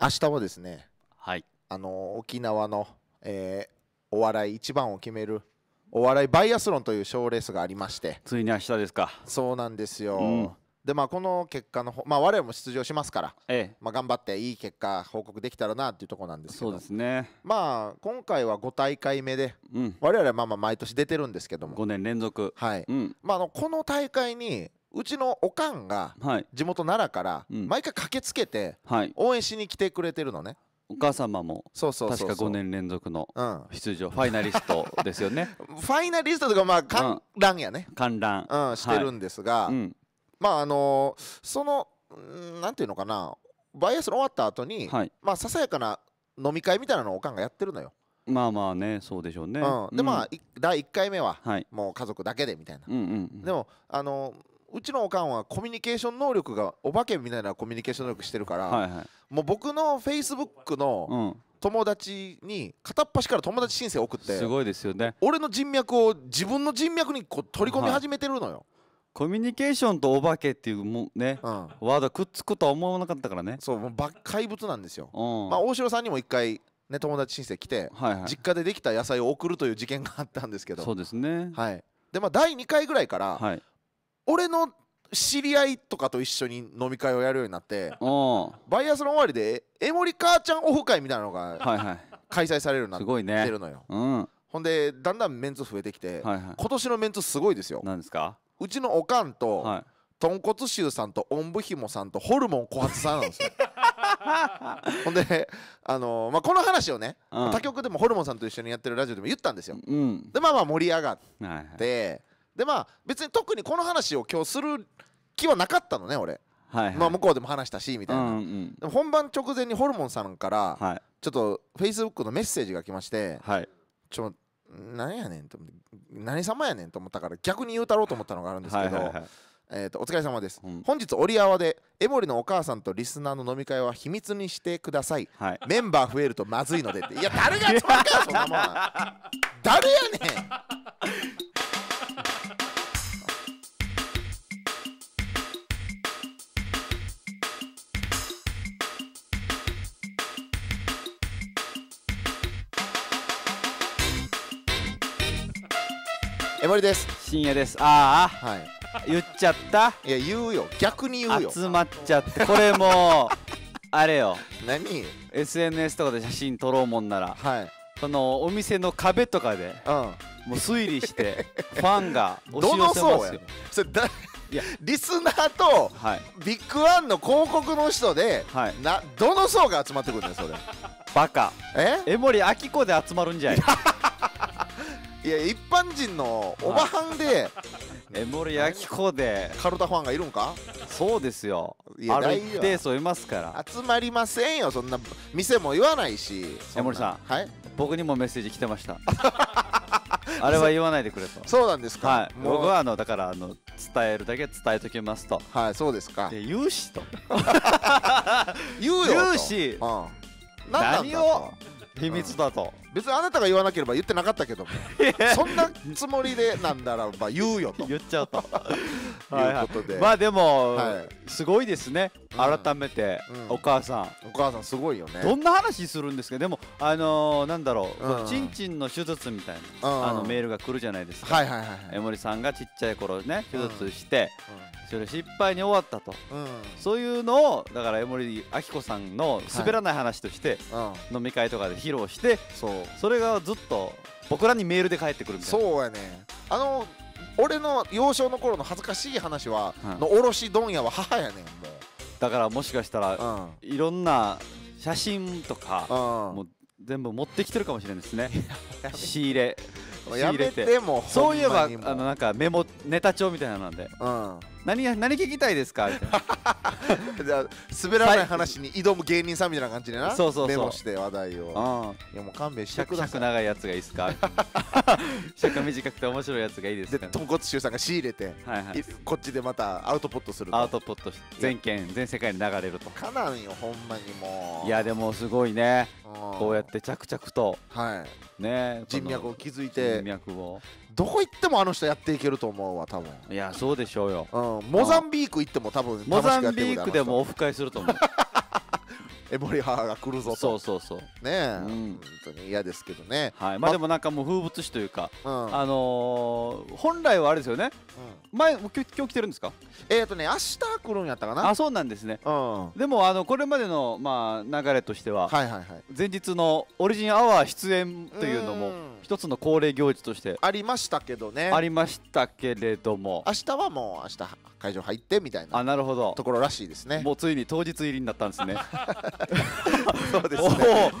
明日はですね、はい、あの沖縄の、えー、お笑い一番を決めるお笑いバイアスロンという賞レースがありましてついに明日ですかそうなんですよ、うん、でまあこの結果のまあ我々も出場しますから、ええ、まあ、頑張っていい結果報告できたらなっていうところなんですけどそうですねまあ今回は5大会目で、うん、我々はまあまあ毎年出てるんですけども5年連続はい、うん、まあ、あのこの大会にうちのおかんが地元奈良から毎回駆けつけて応援しに来てくれてるのね、お母様も確か5年連続の出場、ファイナリストですよね ファイナリストとかまあ観覧やね、観覧、うん、してるんですが、はいうん、まああのー、そのなんていうのかなバイアスの終わった後に、はい、まあささやかな飲み会みたいなのをおかんがやってるのよまあまあねそうでしょうね、でまあ、第1回目はもう家族だけでみたいな、でもあのーうちのおかんはコミュニケーション能力がお化けみたいなコミュニケーション能力してるから、はいはい、もう僕のフェイスブックの友達に片っ端から友達申請送ってすごいですよね俺の人脈を自分の人脈にこう取り込み始めてるのよ、はい、コミュニケーションとお化けっていうもね、うん、ワードくっつくとは思わなかったからねそうもう怪物なんですよ、うん、まあ、大城さんにも一回ね友達申請来て、はいはい、実家でできた野菜を送るという事件があったんですけどそうですねはいでまあ第2回ぐらいから、はい、俺の知り合いとかと一緒に飲み会をやるようになってバイアスロン終わりで江森母ちゃんオフ会みたいなのが開催されるようになってるのよ、はいねうん、ほんでだんだんメンツ増えてきて、はいはい、今年のメンツすごいですよんですかうちのおかんと、はい、豚骨臭さんとおんぶひもさんとホルモン小発さんなんですよ ほんで、あのー、まあ、この話をね、うん、他局でもホルモンさんと一緒にやってるラジオでも言ったんですよ、うん、でまあまあ盛り上がって、はいはいでまあ別に特にこの話を今日する気はなかったのね俺、はいはい、まあ、向こうでも話したしみたいな、うんうん、でも本番直前にホルモンさんから、はい、ちょっとフェイスブックのメッセージが来まして、はい、ちょ何やねんと何様やねんと思ったから逆に言うたろうと思ったのがあるんですけど。はいはいはいえーと、お疲れ様です、うん、本日折り合わで江守のお母さんとリスナーの飲み会は秘密にしてください、はい、メンバー増えるとまずいのでっていや誰がそんなもん誰やねん森です深夜ですああ、はい、言っちゃったいや言うよ逆に言うよ集まっちゃってこれも あれよ何 SNS とかで写真撮ろうもんならはいそのお店の壁とかで、うん、もう推理して ファンが押し寄せますよそれだいやリスナーと、はい、ビッグワンの広告の人で、はい、などの層が集まってくるんだよそれバカえ江森明子で集まるんじゃないいや一般人のおばはんで江森き子でカルタファンがいるんかそうですよいやある一定数いますから集まりませんよそんな店も言わないし江森さん、はい、僕にもメッセージ来てました あれは言わないでくれとそうなんですか、はい、僕はあのだからあの伝えるだけ伝えときますとはいそうですかで言うしと 言うよ 言うし、うん、何を秘密だと、うん、別にあなたが言わなければ言ってなかったけど そんなつもりでなんだらば言うよと言っちゃうと いうことで、まあでも、はい、すごいですね改めて、うん、お母さん、うん、お母さんすごいよねどんな話するんですかでもあのー、なんだろう、うん、ちんちんの手術みたいな、あのメールが来るじゃないですか、はいはいはい、江森さんがちっちゃい頃ね手術して、それ失敗に終わったと、うん、そういうのをだから江守明子さんの滑らない話として、はい、飲み会とかで披露して、そうそれがずっと僕らにメールで返ってくるみたいなそうやねあの俺の幼少の頃の恥ずかしい話は、うん、の卸問屋は母やねんもうだからもしかしたら、うん、いろんな写真とか、もう全部持ってきてるかもしれないですね仕入れ仕入れてそういえばあのなんかメモネタ帳みたいなのなんで、うん、何何聞きたいですかみたいな じゃ滑らない話に挑む芸人さんみたいな感じでなそうそうそうメモして話題を、うん、いやもう勘弁してください尺長いやつがいいですか 尺短くて面白いやつがいいですかで豚骨臭さんが仕入れて、はいはい、こっちでまたアウトポットするアウトポット全県全世界に流れるとかなんよほんまにもういやでもすごいね、こうやって着々とはいね人脈を築いて人脈をどこ行ってもあの人やっていけると思うわ多分いやそうでしょうよ、うん、モザンビーク行っても多分モザンビークでもオフ会すると思う エボリハが来るぞとそうそうそうねえ、うん、本当に嫌ですけどねはいまあでもなんかもう風物詩というか、うん、あのー、本来はあれですよね、前今日今日来てるんですかえっ、ー、とね明日来るんやったかなあそうなんですね、うん、でもあのこれまでの、まあ、流れとしては,、はいはいはい、前日のオリジンアワー出演というのも一つの恒例行事としてありましたけどねありましたけれども明日はもう明日会場入ってみたいなあなるほどところらしいですねもうついに当日入りになったんですねそうですね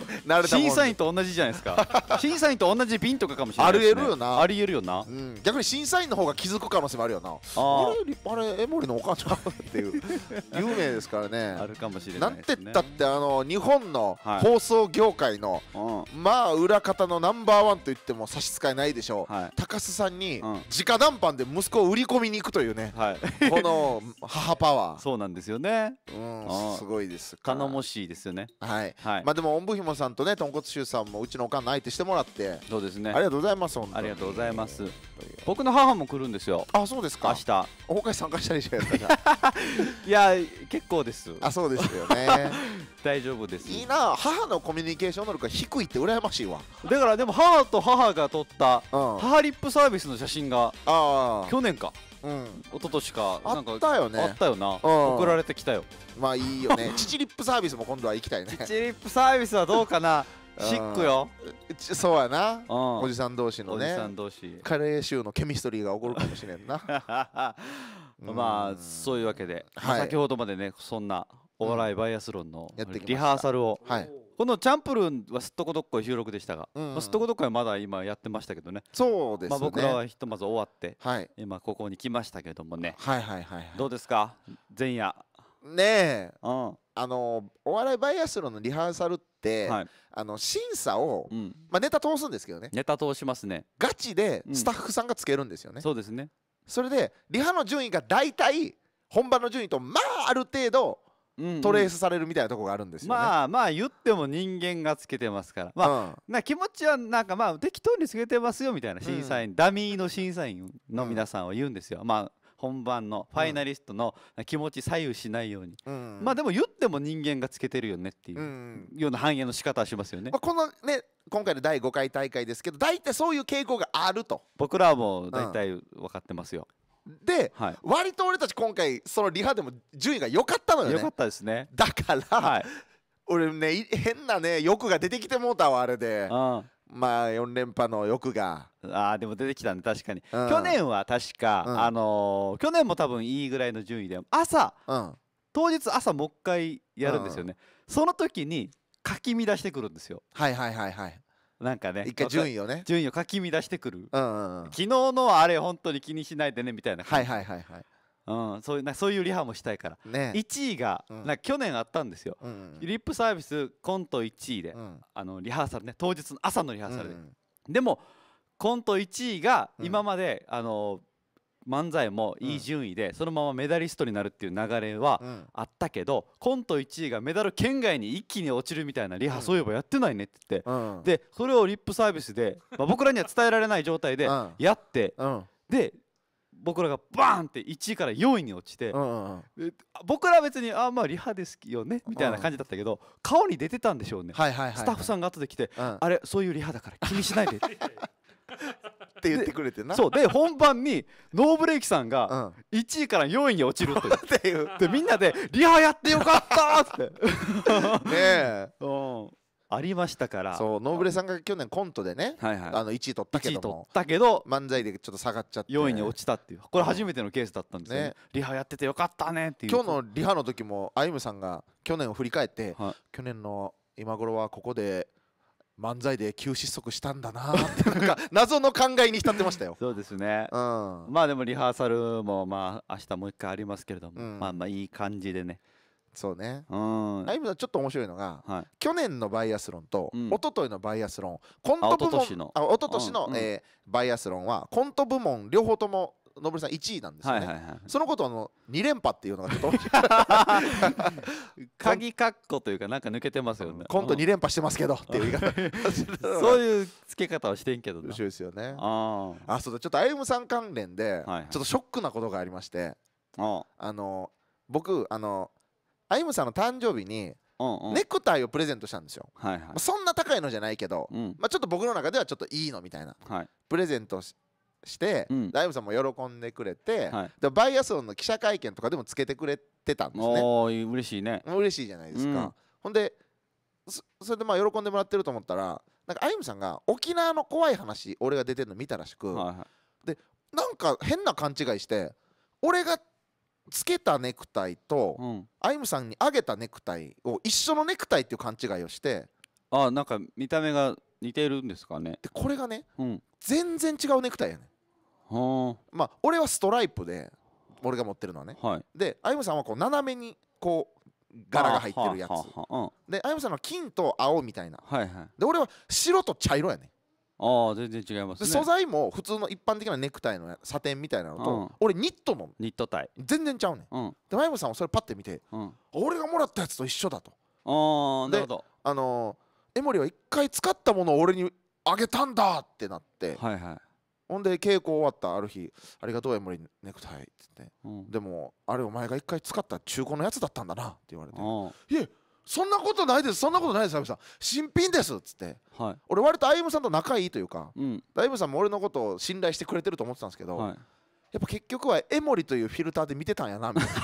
審査員と同じじゃないですか 審査員と同じ瓶とかかもしれない、ね、ありえるよなありえるよな、うん、逆に審査員の方が気づく可能性もあるよなああれ江守のお母ちゃんっていう 有名ですからねあるかもしれない、ね、なんてったってあの日本の放送業界の、はい、まあ裏方のナンバーワンと言っても差し支えないでしょう、はい、高須さんに、直談判で息子を売り込みに行くというね、はいこの母パワーそうなんですよねうんすごいです頼もしいですよねはい、はい、まあでもおんぶひもさんとねとんこつしゅうさんもうちのおかんの相手してもらってそうですねありがとうございますありがとうございます僕の母も来るんですよあそうですか明日お会参加したりしかやっ いや結構ですあそうですよね 大丈夫ですいいな母のコミュニケーション能力が低いって羨ましいわだからでも母と母が撮った母リップサービスの写真が去年かうん、一昨年かあったよねあったよな、送られてきたよまあいいよね チチリップサービスも今度は行きたいねチチリップサービスはどうかなシックよそうやな、おじさん同士のねおじさん同士カレー臭のケミストリーが起こるかもしれんな まあそういうわけで、先ほどまでねそんなお笑いバイアスロンのリハーサルを、はい、この「チャンプルーン」はすっとこどっこい収録でしたが、うんすっとこどっこいはまだ今やってましたけどねそうですね、まあ、僕らはひとまず終わって、はい、今ここに来ましたけどもね、はいはいはい、はい、どうですか前夜ねえ、うん、あのお笑いバイアスロンのリハーサルって、はい、あの審査を、うん、まあ、ネタ通すんですけどねネタ通しますねガチでスタッフさんがつけるんですよね、うん、そうですねそれでリハの順位が大体本番の順位とまあある程度トレースされるみたいなとこがあるんですよ、ね、まあまあ言っても人間がつけてますからまあ、うん、な気持ちはなんかまあ適当につけてますよみたいな審査員、うん、ダミーの審査員の皆さんは言うんですよ、まあ本番のファイナリストの気持ち左右しないように、うん、まあでも言っても人間がつけてるよねっていうような反映の仕方はしますよね、まあ、このね今回の第5回大会ですけど大体そういう傾向があると僕らはもう大体分かってますよ、うんで、はい、割と俺たち今回そのリハでも順位が良かったのよね良かったですねだから、はい、俺ね変なね欲が出てきてもうたわあれで、うん、まあ4連覇の欲があーでも出てきたね確かに、うん、去年は確か、うん、あのー、去年も多分いいぐらいの順位で朝、当日朝もう一回やるんですよね、その時にかき乱してくるんですよはいはいはいはいなんかね一回順位をね順位をかき乱してくる、うんうんうん、昨日のあれ本当に気にしないでねみたいなはいはいはいはいうん、そういうなそういうリハもしたいから、ね、1位が、うん、な去年あったんですよ、うんうん、リップサービスコント1位で、うん、あのリハーサルね当日の朝のリハーサルで、うんうん、でもコント1位が今まで、うん、あの漫才もいい順位で、そのままメダリストになるっていう流れはあったけど、コント1位がメダル圏外に一気に落ちるみたいなリハ、そういえばやってないねって言って、うん、でそれをリップサービスで、まあ、僕らには伝えられない状態でやって、うん、で僕らがバーンって1位から4位に落ちて、うんうん、僕らは別にあまあリハですよねみたいな感じだったけど、顔に出てたんでしょうね、スタッフさんが後で来て、あれそういうリハだから気にしないでって。って言ってくれてなそうで本番にノーブレーキさんが1位から4位に落ちるっていうでみんなで「リハやってよかった!」って ねえ、うん、ありましたからそうノーブレさんが去年コントでね、はいはい、あの1位取ったけど取たけど漫才でちょっと下がっちゃって4位に落ちたっていうこれ初めてのケースだったんですね、ね、リハやっててよかったねっていう今日のリハの時もあゆむさんが去年を振り返って、はい、去年の今頃はここで漫才で急失速したんだなってなんか謎の考えに浸ってましたよそうですね、うん、まあでもリハーサルもまあ明日もう一回ありますけれども、うん、まあまあいい感じでねそうね、うん、あゆみさちょっと面白いのが、はい、去年のバイアスロンと、うん、一昨日のバイアスロンコント部門あ一昨年の、うん、えー、バイアスロンはコント部門両方とものぶさん1位なんですよね、はいはいはい、そのことあの2連覇っていうのがちょっと 鍵か弧というかなんか抜けてますよねコント2連覇してますけどっていう言い方 そういう付け方をしてんけど面白いですよねああそうだちょっと歩夢さん関連で、はいはい、ちょっとショックなことがありましてあの僕あの歩夢さんの誕生日にうんうん、ネクタイをプレゼントしたんですよ、はいはいまあ、そんな高いのじゃないけど、うん、まあ、ちょっと僕の中ではちょっといいのみたいな、はい、プレゼントして、うん、ライムさんも喜んでくれて、はい、でバイアスロンの記者会見とかでもつけてくれてたんですねお嬉しいね嬉しいじゃないですか、うん、ほんでそれでまあ喜んでもらってると思ったらなんかあゆみさんが沖縄の怖い話俺が出てるの見たらしく、はいはい、でなんか変な勘違いして俺がつけたネクタイと、うん、あゆみさんにあげたネクタイを一緒のネクタイっていう勘違いをしてあなんか見た目が似てるんですかねでこれがね、うん、全然違うネクタイやねはまあ俺はストライプで俺が持ってるのはね、はい、で歩さんはこう斜めにこう柄が入ってるやつで歩むさんは金と青みたいな、はいはい、で俺は白と茶色やねああ全然違います、ね、素材も普通の一般的なネクタイのサテンみたいなのと、うん、俺ニットのニットタイ全然ちゃうね、うん、でマイムさんはそれパッて見て、うん、俺がもらったやつと一緒だとああなるほどあのー江守は一回使ったものを俺にあげたんだってなって、はいはい、ほんで稽古終わったある日「ありがとう江守ネクタイ」っつって、うん、でもあれお前が一回使った中古のやつだったんだな」って言われて「いえそんなことないですそんなことないです歩さん新品です」っつって、はい、俺割と歩夢さんと仲いいというか、うん、さんも俺のことを信頼してくれてると思ってたんですけど、はい、やっぱ結局は江守というフィルターで見てたんやなみたいな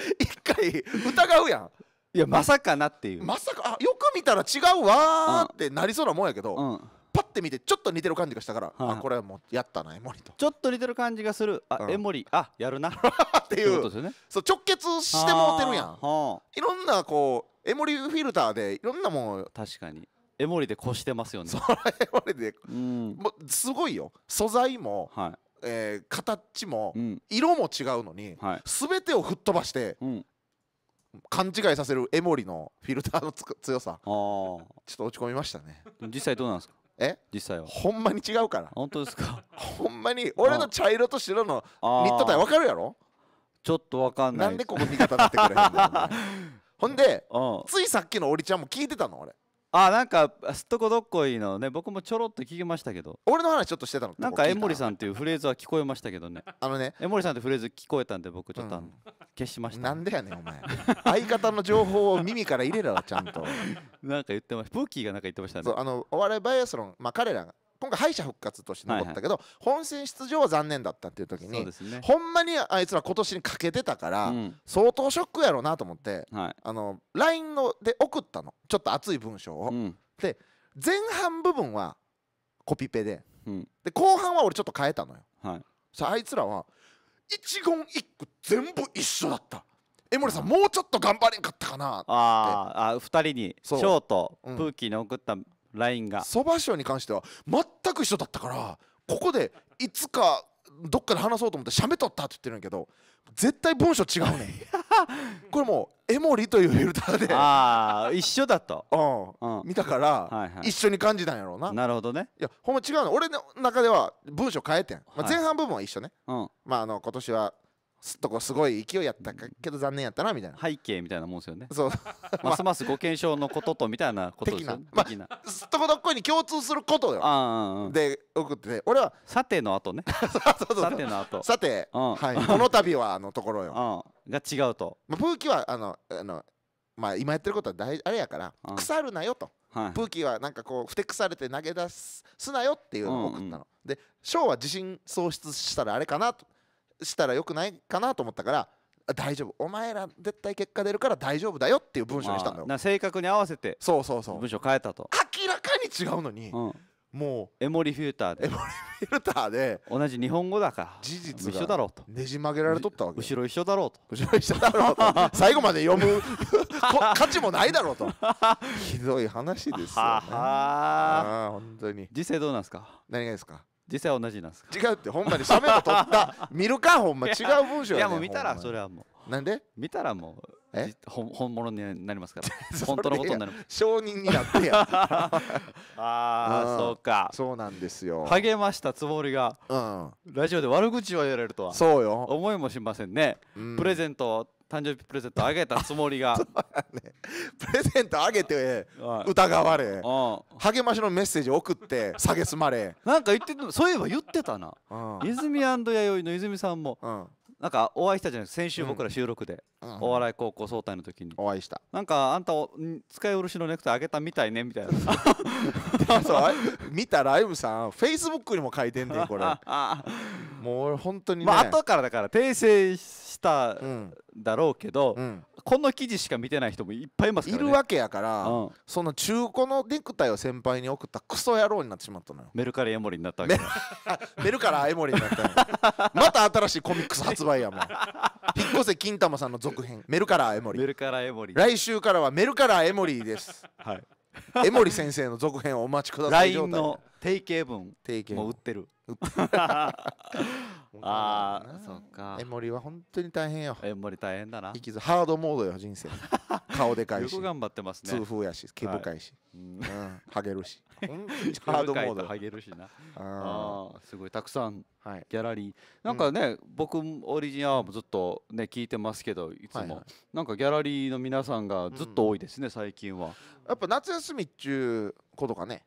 一回疑うやんいやまさかなっていうまさかあよく見たら違うわーってなりそうなもんやけど、うん、パッて見てちょっと似てる感じがしたから、あこれはもうやったなエモリとちょっと似てる感じがするあ、うん、エモリあやるな っていう、ね、そう直結してもうてるやんいろんなこうエモリフィルターでいろんなもん確かにエモリで越してますよねそエモリで、うん、もすごいよ素材も、はいえー、形も、うん、色も違うのに、はい、全てを吹っ飛ばして、うん、勘違いさせるエモリのフィルターの強さちょっと落ち込みましたね実際どうなんですかえ実際はほんまに違うから本当ですかほんまに俺の茶色と白のニットイ分かるやろちょっと分かんないなんでここ味方になってくれへんの ほんでついさっきのオリちゃんも聞いてたの俺あなんかすっとこどっこいのね僕もちょろっと聞きましたけど俺の話ちょっとしてたのなんか江森さんっていうフレーズは聞こえましたけどねあのね江森さんってフレーズ聞こえたんで僕ちょっと消しました、なんでやねんお前相方の情報を耳から入れろちゃんと なんか言ってましたプーキーがなんか言ってましたねそうあのお笑いバイアスロンまあ彼ら今回敗者復活として残ったけど、はいはい、本戦出場は残念だったっていう時に、ね、ほんまにあいつら今年にかけてたから、うん、相当ショックやろうなと思って、はい、あの LINE ので送ったのちょっと熱い文章を。うん、で前半部分はコピペでうん、で後半は俺ちょっと変えたのよ。はい、あいつらは一言一句全部一緒だった。江森さんもうちょっと頑張れんかったかなってああ2人にショート、プーキーに送ったラインがそば師匠に関しては全く一緒だったからここでいつかどっかで話そうと思ってしゃべっとったって言ってるんやけど絶対文章違うねん これもうエモリというフィルターでああ一緒だと、うん、うん、見たから、はいはい、一緒に感じたんやろうななるほどねいやほんま違うの俺の中では文章変えてん、まあ、前半部分は一緒ね、はい、うん、まああの今年はとこすごい勢いやったけど残念やったなみたいな背景みたいなもんですよねそう ますますご検証のこととみたいなことですよ、ね、的な、まあ、すっとこどっこいに共通することよ、で送ってて俺はさての後ね さての後さて、うん、はい、この度はあのところよ、うん、が違うと、まあ、風紀はあのあのまあ今やってることは大あれやから腐るなよと、はい、プーキーはなんかこうふてくされて投げ出すすなよっていうのを送ったの、うんうん、でショーは自信喪失したらあれかなとしたらよくないかなと思ったから大丈夫お前ら絶対結果出るから大丈夫だよっていう文章にしたんだよ、まあ、性格に合わせてそうそうそう文章変えたと明らかに違うのに、うん、もうエモリフューターでエモリフューターで同じ日本語だから事実一緒だろうとねじ曲げられとったわけ後ろ一緒だろうと後ろ一緒だろうと 最後まで読む価値もないだろうとひどい話ですよねああ本当に実際どうなんですか何がですか実際同じなんですか違うってほんまに写メを撮った見るかほんま違う文章や、ね、いやもう見たらそれはもうなんで見たらもうえ本物になりますから 本当のことになる証人になってや ああ、うん、そうかそうなんですよ励ましたつもりが、うん、ラジオで悪口をやられるとはそうよ思いもしませんね、うん、プレゼント誕生日プレゼントあげた つもりがね、プレゼントあげて疑われ励ましのメッセージ送って蔑まれなんか言ってそういえば言ってたな泉弥生の泉さんも、うん、なんかお会いしたじゃない先週僕ら収録で、うん、お笑い高校総体の時にお会いしたなんかあんたを使いおろしのネクタイあげたみたいねみたいな 見たライブさんフェイスブックにも書いてんねんこれ もう俺本当に、ね、まあ後からだから訂正しただろうけど、うん、この記事しか見てない人もいっぱいいますから、ね、いるわけやから、うん、その中古のネクタイを先輩に送ったクソ野郎になってしまったのよメルカリエモリになったわけ メルカラエモリになった また新しいコミックス発売やもん引っ越せ金玉さんの続編メルカラエモリメルカラエモリ来週からはメルカラエモリですはい 江守先生の続編をお待ちください LINE の定型文定型も売ってる ああそっかエモリは本当に大変よエモリ大変だな息ハードモードよ人生顔でかいしよく頑張ってますね痛風やし毛深いし、うん、ハゲるしハードモードハゲるしなああすごいたくさんギャラリー、なんかね、僕オリジナルもずっとね聞いてますけどいつも、なんかギャラリーの皆さんがずっと多いですね、最近はやっぱ夏休みっちゅうことかね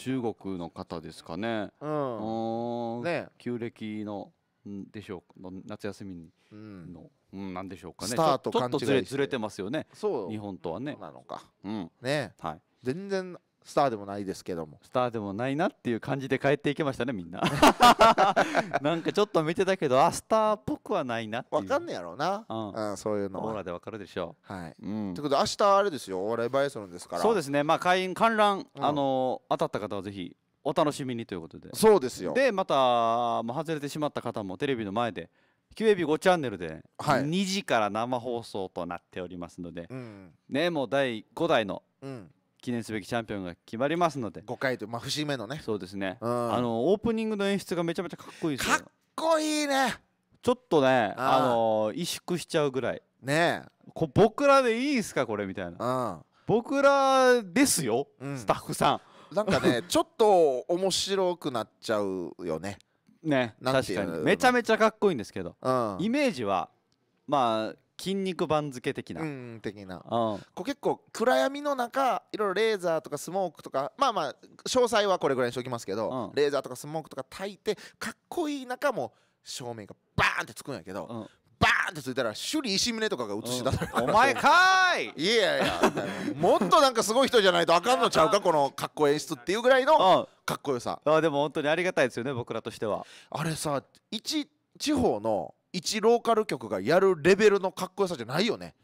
中国の方ですかね。うん。ね。旧暦のでしょう夏休みの、うん、なんでしょうかね。スタートちょっとずれずれてますよね。そう。日本とはね。なのか。うん。ね。はい。全然スターでもないですけどもスターでもないなっていう感じで帰っていきましたねみんな なんかちょっと見てたけどあスターっぽくはないなって分かんねやろうな、うん、うん、そういうのオーラで分かるでしょうはい、うん、ということで明日あれですよお笑いバイソンですからそうですねまあ会員観覧、うん、あの当たった方はぜひお楽しみにということでそうですよでまた、まあ、外れてしまった方もテレビの前で QAB5 チャンネルで2時から生放送となっておりますので、はい、ねもう第5代の、うん記念すべきチャンピオンが決まりますので5回という、まあ、節目のねそうですね、うん、あのオープニングの演出がめちゃめちゃかっこいいですよかっこいいねちょっとねあの萎縮しちゃうぐらいねこ僕らでいいですかこれみたいな、うん、僕らですよ、うん、スタッフさんなんかね ちょっと面白くなっちゃうよねね確かにめちゃめちゃかっこいいんですけど、イメージはまあ筋肉番付的な、うん、的な、こう結構暗闇の中いろいろレーザーとかスモークとかまあまあ詳細はこれぐらいにしておきますけど、うん、レーザーとかスモークとか炊いてかっこいい中も照明がバーンってつくんやけど、うん、バーンってついたら首里石宗とかが映し出される、お前かーい いやいやもっとなんかすごい人じゃないとあかんのちゃうかこのかっこ演出っていうぐらいのかっこよさあでも本当にありがたいですよね僕らとしてはあれさ一地方の一ローカル局がやるレベルのかっこよさじゃないよね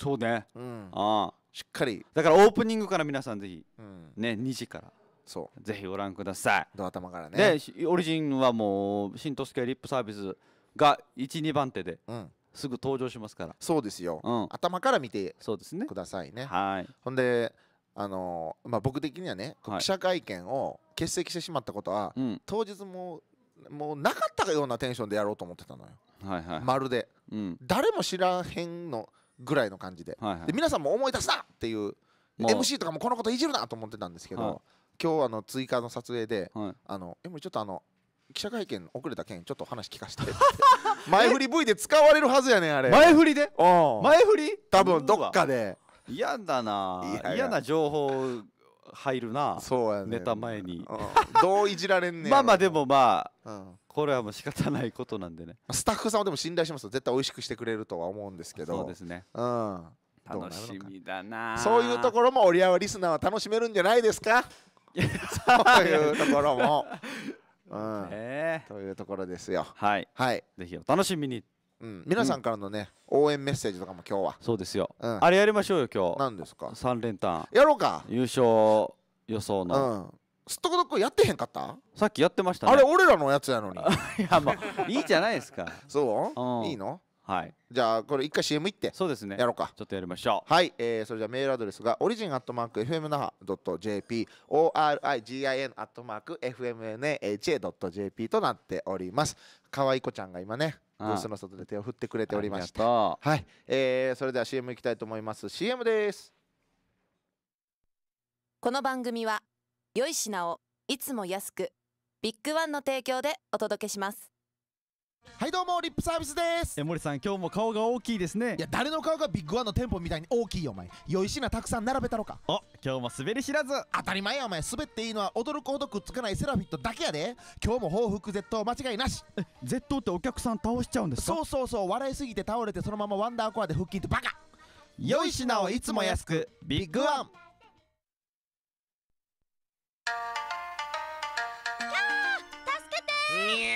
そうね、うん、ああしっかりだからオープニングから皆さんぜひ、うん、ね2時からそうぜひご覧くださいド頭からねでオリジンはもう新都市系リップサービスが12番手で、うん、すぐ登場しますからそうですよ、うん、頭から見てそうですねくださいねはいほんであのー、まあ、僕的にはね、記者会見を欠席してしまったことは、当日ももうなかったようなテンションでやろうと思ってたのよはいはい、まるで、うん、誰も知らへんのぐらいの感じではいはい、で皆さんも思い出すなっていう MC とかもこのこといじるなと思ってたんですけど、はい、今日あの追加の撮影で、はい、あのえもちょっとあの記者会見遅れた件ちょっと話聞かせて 前振り V で使われるはずやねんあれ前振りで前振り多分どっかで嫌だな嫌な情報入るなそうやねネタ前に、どういじられんねん まあまあでもまあ、うんこれはもう仕方ないことなんでねスタッフさんをでも信頼します絶対美味しくしてくれるとは思うんですけどそうですねうん楽しみだなそういうところもオリアはリスナーは楽しめるんじゃないですかそういうところも、うんというところですよはい、はい、ぜひお楽しみにうん、皆さんからのね、うん、応援メッセージとかも今日はそうですよ、うん、あれやりましょうよ今日何ですか3連単やろうか優勝予想の、すっとこどっこやってへんかったさっきやってました、ね、あれ俺らのやつやのに いやまあいいじゃないですかそう、うん、いいのはいじゃあこれ一回 CM いってそうですねやろうかちょっとやりましょうはい、えー、それじゃメールアドレスがオリジンアットマーク FMNAHA.jp origin アットマーク FMNAHA.jp となっております可愛い子ちゃんが今ねブースの外で手を振ってくれておりましたはい、えー、それでは CM いきたいと思います CM ですこの番組は良い品をいつも安くビッグワンの提供でお届けしますはいどうもリップサービスですえ森さん今日も顔が大きいですねいや誰の顔がビッグワンの店舗みたいに大きいよお前良い品たくさん並べたろかあ今日も滑り知らず当たり前やお前滑っていいのは驚くほどくっつかないセラフィットだけやで今日も報復 Z 間違いなしえ Z ってお客さん倒しちゃうんですかそうそうそう笑いすぎて倒れてそのままワンダーコアで腹筋ってバカ良い品をいつも安くビッグワン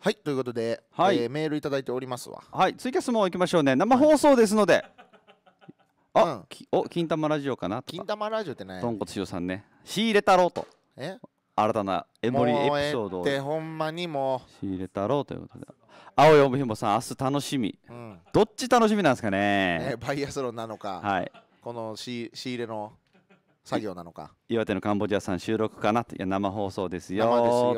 はい、ということで、はい、えー、メールいただいておりますわ。はい、ツイキャスも行きましょうね。生放送ですので。はい、あ、うん、お、金玉ラジオかな金玉ラジオってね。とんこつよさんね。仕入れ太郎と。え新たなエモリエピソードを。で、ほんまにも仕入れ太郎ということで。青いおひもさん、明日楽しみ、うん、どっち楽しみなんですかね。ねバイアスロンなのか。はい。この仕入れの。作業なのか岩手のカンボジアさん収録かないや生放送ですよ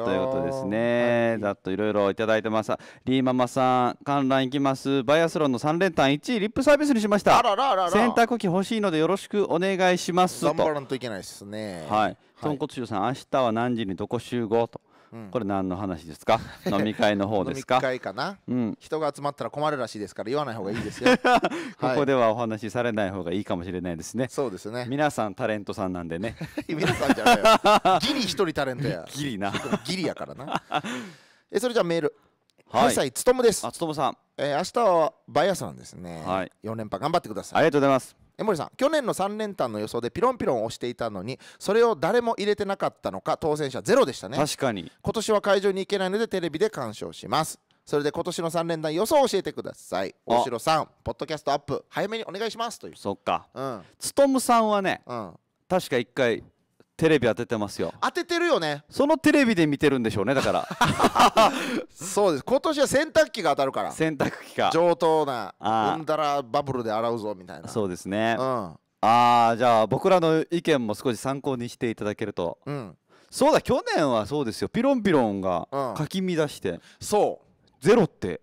ということですね、はい、ざっといろいろいただいてますリーママさん観覧行きますバイアスロンの三連単一位リップサービスにしました選択機欲しいのでよろしくお願いします頑張らんといけないですねはい、豚骨臭さん明日は何時にどこ集合とこれ何の話ですか 飲み会の方ですか飲み会かな、うん、人が集まったら困るらしいですから言わない方がいいですよここではお話しされない方がいいかもしれないですねそうですね皆さんタレントさんなんでね 皆さんじゃないよ ギリ一人タレントやギリなギリやからなえそれじゃあメールはい、つとむです。あ、つとむさん。えー、明日はバイアスなんですね。はい。四連覇頑張ってください。ありがとうございます。江森さん去年の3連単の予想でピロンピロン押していたのにそれを誰も入れてなかったのか当選者ゼロでしたね確かに今年は会場に行けないのでテレビで鑑賞しますそれで今年の3連単予想を教えてください大城さんポッドキャストアップ早めにお願いしますというそっかうんつとむさんはね、うん、確か1回テレビ当ててますよ当ててるよねそのテレビで見てるんでしょうねだから そうです今年は洗濯機が当たるから洗濯機か上等なうんだらバブルで洗うぞみたいなそうですね、うん、ああじゃあ僕らの意見も少し参考にしていただけると、うん、そうだ去年はそうですよピロンピロンがかき乱して、うん、そうゼロって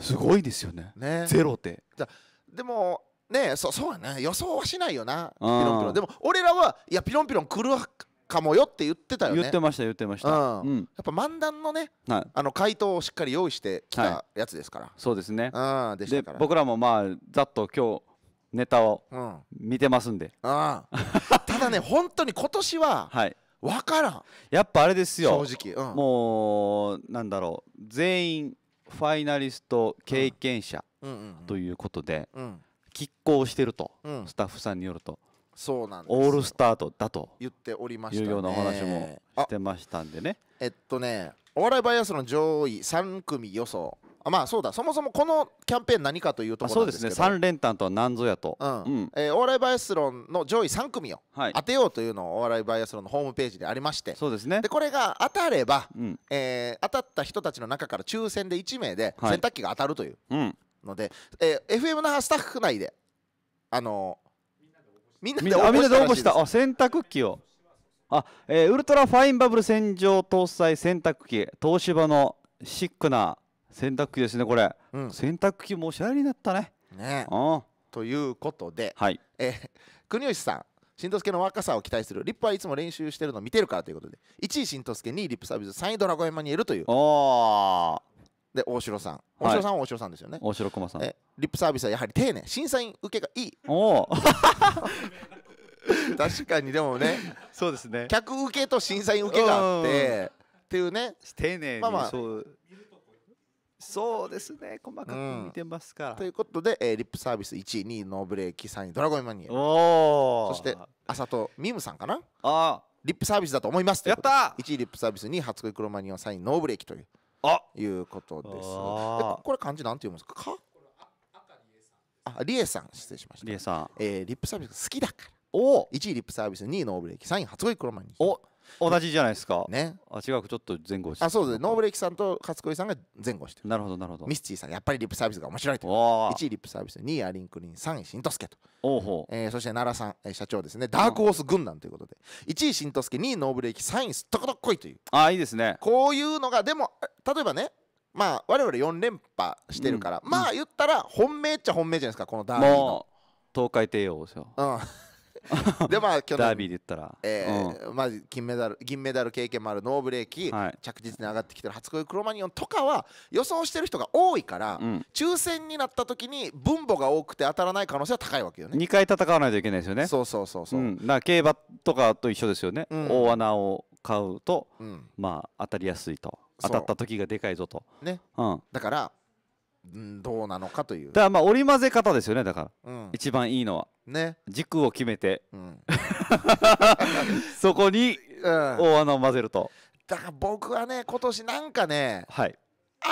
すごいですよねね、ゼロってでもねそそうやね、予想はしないよなピロンピロンでも俺らはいやピロンピロン来るかもよって言ってたよね言ってました言ってました、うん、やっぱ漫談のね、はい、あの回答をしっかり用意してきたやつですから、はい、そうですねうでし僕らもまあざっと今日ネタを見てますんで、うん、ただね本当に今年は、はい分からんやっぱあれですよ正直、うん、もうなんだろう全員ファイナリスト経験者ということで、うんうん拮抗してると、うん、スタッフさんによると。そうなんオールスタートだと言っておりました、ね、いうようなお話もしてましたんでねえっとねお笑いバイアスの上位3組予想あまあそうだそもそもこのキャンペーン何かというところですね3連単とは何ぞやと、うんうんえー、お笑いバイアスロンの上位3組を当てようというのをお笑いバイアスロンのホームページでありましてそうですねでこれが当たれば、うん、えー、当たった人たちの中から抽選で1名で洗濯機が当たるという、はい、うんので、えー、FM のスタッフ内であのみんなで応募したあ洗濯機をあ、えー、ウルトラファインバブル洗浄搭載洗濯機東芝のシックな洗濯機ですねこれ、うん、洗濯機もおしゃれになったねねということで、はいえー、国吉さんしんとすけの若さを期待するリップはいつも練習してるのを見てるからということで1位とすけ2位リップサービス3位ドラゴンマニエルというああで大城さん大城さんは大城さんですよね、大城駒さんえリップサービスはやはり丁寧審査員受けがいいおお 確かにでもねそうですね客受けと審査員受けがあってっていうね丁寧にまあまあそうですね細かく見てますから、うん、ということで、えー、リップサービス1位2位ノーブレーキ3位ドラゴンマニアそして浅とミムさんかなあリップサービスだと思いますやった1位リップサービス2位初恋クロマニア3位ノーブレーキというあいうことです。でこれ漢字なんて読むんですか？かあ、リエさん失礼しました。リエさん、えー、リップサービス好きだから。お一位リップサービス、二位ノーブレーキ、三位初恋クロマニー。お同じじゃないですか。ね。あ、違う、ちょっと前後して。あ、そうです。ノーブレーキさんと勝恋さんが前後してる。なるほど、なるほど。ミスチーさん、やっぱりリップサービスが面白いと。1位リップサービス、2位アリンクリン、3位しんとすけと。おえー、そして奈良さん、えー、社長ですね。ダークホース軍団ということで。1位しんとすけ、2位ノーブレーキ、3位すっとことっこいという。あ、いいですね。こういうのが、でも、例えばね、まあ、我々4連覇してるから、うん、まあ言ったら本命っちゃ本命じゃないですか、このダービーの。東海帝王ですよ。うん。でまあ去年ダービーで言ったら、えー、うん、まあ、金メダル銀メダル経験もあるノーブレーキ、はい、着実に上がってきてる初恋クロマニオンとかは予想してる人が多いから、うん、抽選になった時に分母が多くて当たらない可能性は高いわけよね2回戦わないといけないですよねそうそうそうそう、うん、な競馬とかと一緒ですよね、大穴を買うと、まあ当たりやすいと当たった時がでかいぞとね、だからどうなのかというだからまあ織り交ぜ方ですよねだから、うん、一番いいのはね軸を決めて、うん、そこに大穴を混ぜると、だから僕はね今年なんかね、はい、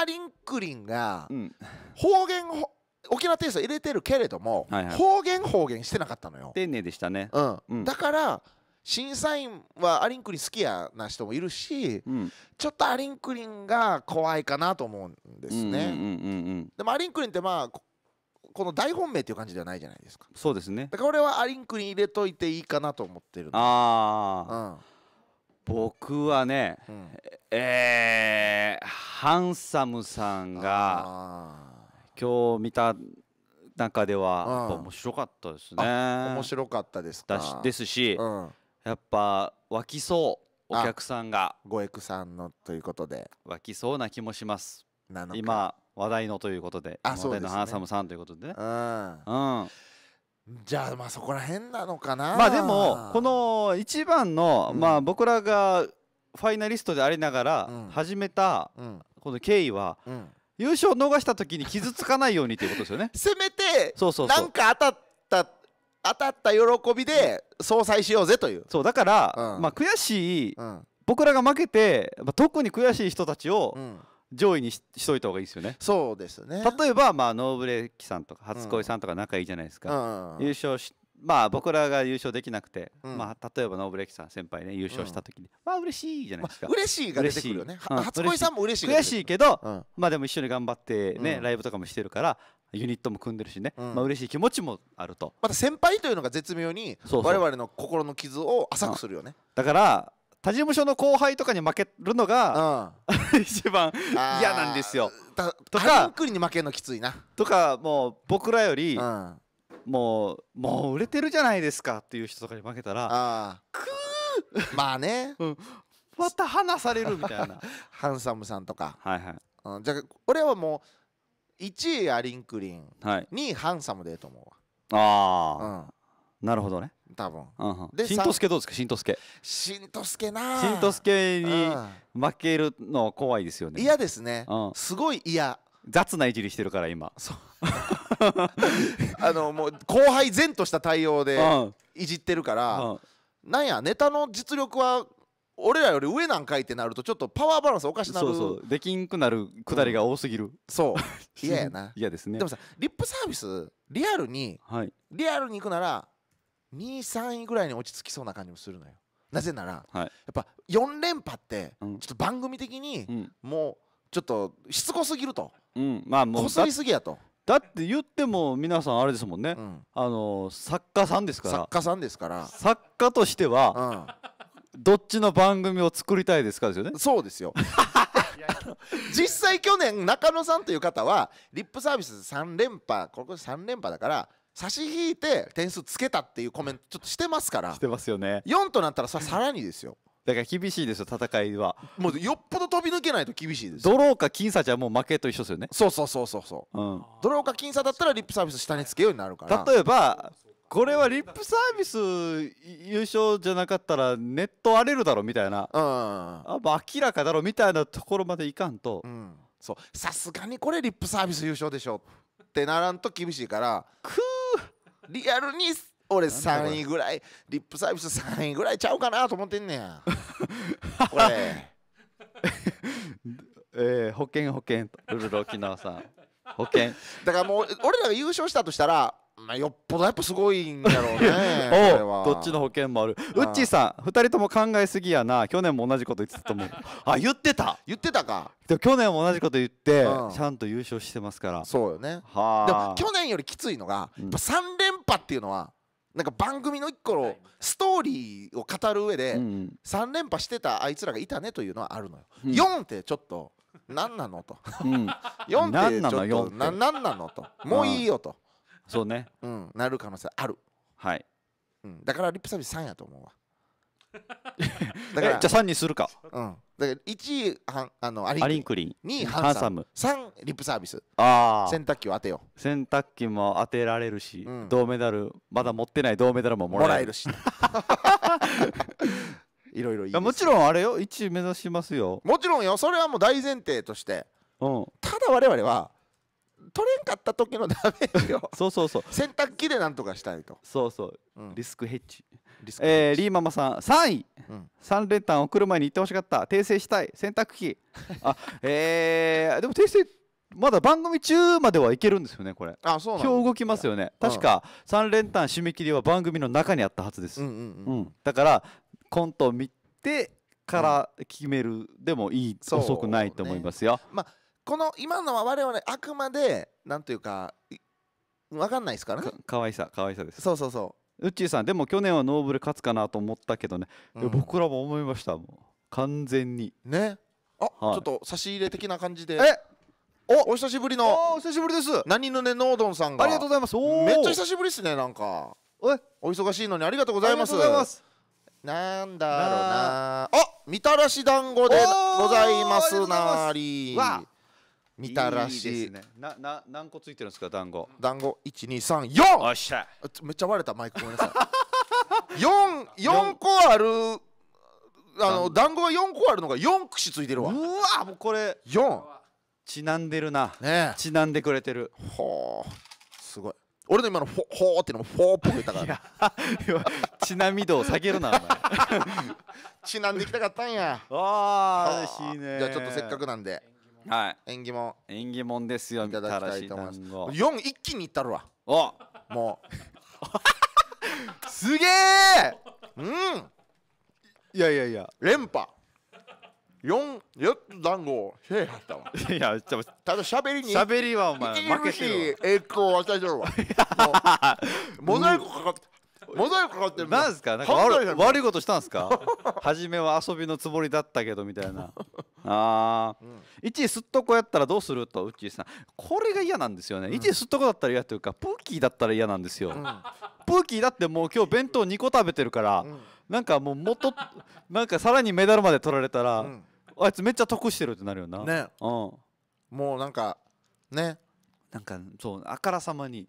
アリンクリンが方言ほ、沖縄テイスト入れてるけれども、はいはい、方言方言してなかったのよ丁寧でしたね、うん、だから審査員はアリンクリン好きやな人もいるし、うん、ちょっとアリンクリンが怖いかなと思うんですね。でもアリンクリンってまあこの大本命っていう感じではないじゃないですかそうですねだから俺はアリンクリン入れといていいかなと思ってるああ、うん、僕はね、うん、えー、ハンサムさんが今日見た中では面白かったですね面白かったですかですし、やっぱ湧きそうお客さんがごえくさんのということで湧きそうな気もします今話題のということで話題のハンサムさんということでねうん、じゃあまあそこら辺なのかなまあでもこの一番の、まあ僕らがファイナリストでありながら始めたこの経緯は、優勝逃した時に傷つかないようにということですよね。せめてなんか当たった当たった喜びで総裁しようぜというそうだから、うん、まあ、悔しい、うん、僕らが負けて、まあ、特に悔しい人たちを上位にししといた方がいいですよねそうですね例えば、まあ、ノーブレーキさんとか初恋さんとか仲いいじゃないですか、優勝しまあ僕らが優勝できなくて、うん、まあ例えばノーブレーキさん先輩ね優勝した時に、うん、まあ嬉しいじゃないですか、まあ、嬉しいが出てくるよね、うん、初恋さんも嬉しい嬉しいけど、まあでも一緒に頑張ってね、ライブとかもしてるからユニットも組んでるしね、うん、まあ嬉しい気持ちもあるとまた先輩というのが絶妙に我々の心の傷を浅くするよね、だから他事務所の後輩とかに負けるのが、うん、一番嫌なんですよとかハリに負けるのきついなとかもう僕らより、うん、もうもう売れてるじゃないですかっていう人とかに負けたらくーまあね、うん、また離されるみたいな ハンサムさんとかはいはい、うん、じゃあ俺はもう1位アリンクリン、はい、2位ハンサムでと思うわああ、うん、なるほどね多分、うんでしんとすけどうですかしんとすけしんとすけなしんとすけに負けるの怖いですよね嫌ですね、うん、すごい嫌雑ないじりしてるから今 あのもう後輩善とした対応でいじってるから、うん、なんやネタの実力は俺らより上なんかいってなるとちょっとパワーバランスおかしなるそうそうできんくなるくだりが多すぎる、うん、そう 嫌やな嫌ですねでもさリップサービスリアルに、はい、リアルに行くなら23位ぐらいに落ち着きそうな感じもするのよなぜなら、はい、やっぱ4連覇って、ちょっと番組的に、もうちょっとしつこすぎると、うん、まあもうこすりすぎやとだって言っても皆さんあれですもんね、うん、あの作家さんですから作家さんですから作家としては、どっちの番組を作りたいですかですよねそうですよ 実際去年中野さんという方はリップサービス3連覇ここ3連覇だから差し引いて点数つけたっていうコメントちょっとしてますからしてますよね4となったらささらにですよだから厳しいですよ戦いはもうよっぽど飛び抜けないと厳しいですドローか僅差じゃもう負けと一緒ですよねそうそうそうそうそう、うん、ドローか僅差だったらリップサービス下につけようになるから例えばこれはリップサービス優勝じゃなかったらネット荒れるだろみたいな、うん、あ明らかだろみたいなところまでいかんと、うん、そうさすがにこれリップサービス優勝でしょってならんと厳しいからくーリアルに俺3位ぐらいリップサービス3位ぐらいちゃうかなと思ってんねや これ えー、保険保険ルルル沖縄さん保険だからもう俺らが優勝したとしたらまあ、よっぽどやっぱすごいんだろうね おどっちの保険もあるウッチーさん2人とも考えすぎやな去年も同じこと言ってたと思うあ言ってた言ってたかでも去年も同じこと言って、うん、ちゃんと優勝してますからそうよねはでも去年よりきついのが、うん、3連覇っていうのはなんか番組の一個のストーリーを語る上で、うん、3連覇してたあいつらがいたねというのはあるのよ、うん、4ってちょっと何なのと、うん、4 ってちょっと何なのともういいよと。そうねうんなる可能性ある、はいうん、だからリップサービス3やと思うわ だからじゃあ3にするかうん、だから1位はんあのアリンクリン2位ハンサム3リップサービスああ洗濯機を当てよ洗濯機も当てられるし、うん銅メダルまだ持ってない銅メダルももららえるし いろいろいいもちろんんあれよ1位目指しますよもちろんよそれはもう大前提としてうんただ我々は取れんかった時のダメよ そうそうそう洗濯機でなんとかしたいとそうそう、うん、リスクヘッジリスえー、リーママさん3位、うん、3連単送る前に行ってほしかった訂正したい洗濯機あ えー、でも訂正まだ番組中まではいけるんですよねこれあそうなん今日動きますよね確か3連単締め切りは番組の中にあったはずです、うんうんうん、だからコントを見てから決めるでもいい、う遅くないと思いますよ、ね、まあこの今のは我々あくまでなんというか分かんないですからねかわいさかわいさですそうそうそうウッチーさんでも去年はノーブル勝つかなと思ったけどね、うん、僕らも思いましたもう完全にねあ、はい、ちょっと差し入れ的な感じでえおお久しぶりのお久しぶりです何ぬねノードンさんがありがとうございますめっちゃ久しぶりですねなんかおお忙しいのにありがとうございますなんだろうなあみたらし団子でございますなりわ見たらしいい、ね、なな何個ついてるんですか団子団子一二三四。おっしゃめっちゃ割れたマイクごめんなさい 四四個あるあの団子が四個あるのが四串ついてるわうわもうこれ四。ちなんでるなねちなんでくれてるほうすごい俺の今のフォ「ほー」ってのも「フっぽく言ったからちな み度を下げるなお前ち なんできたかったんやああ嬉しいねじゃあちょっとせっかくなんではい、縁起も縁起もんですよいただきたいと思います4一気にいったるわおもう すげえうんいやいやいや連覇四四団子せえはったわ。いや、ちょただ喋りに。喋りはお前負けてる栄光を与えてるわ。モザイクかかって。モザイクかかってるなんですかなんか悪悪いことしたんですか 初めは遊びのつもりだったけどみたいな ああ、うん、1位すっとこやったらどうするとウッチーさんこれが嫌なんですよね、うん、1位すっとこだったら嫌というかプーキーだったら嫌なんですよ、うん、プーキーだってもう今日弁当2個食べてるから、うん、なんかもうもっとなんかさらにメダルまで取られたら、うん、あいつめっちゃ得してるってなるよなねうんもうなんかねなんかそうあからさまに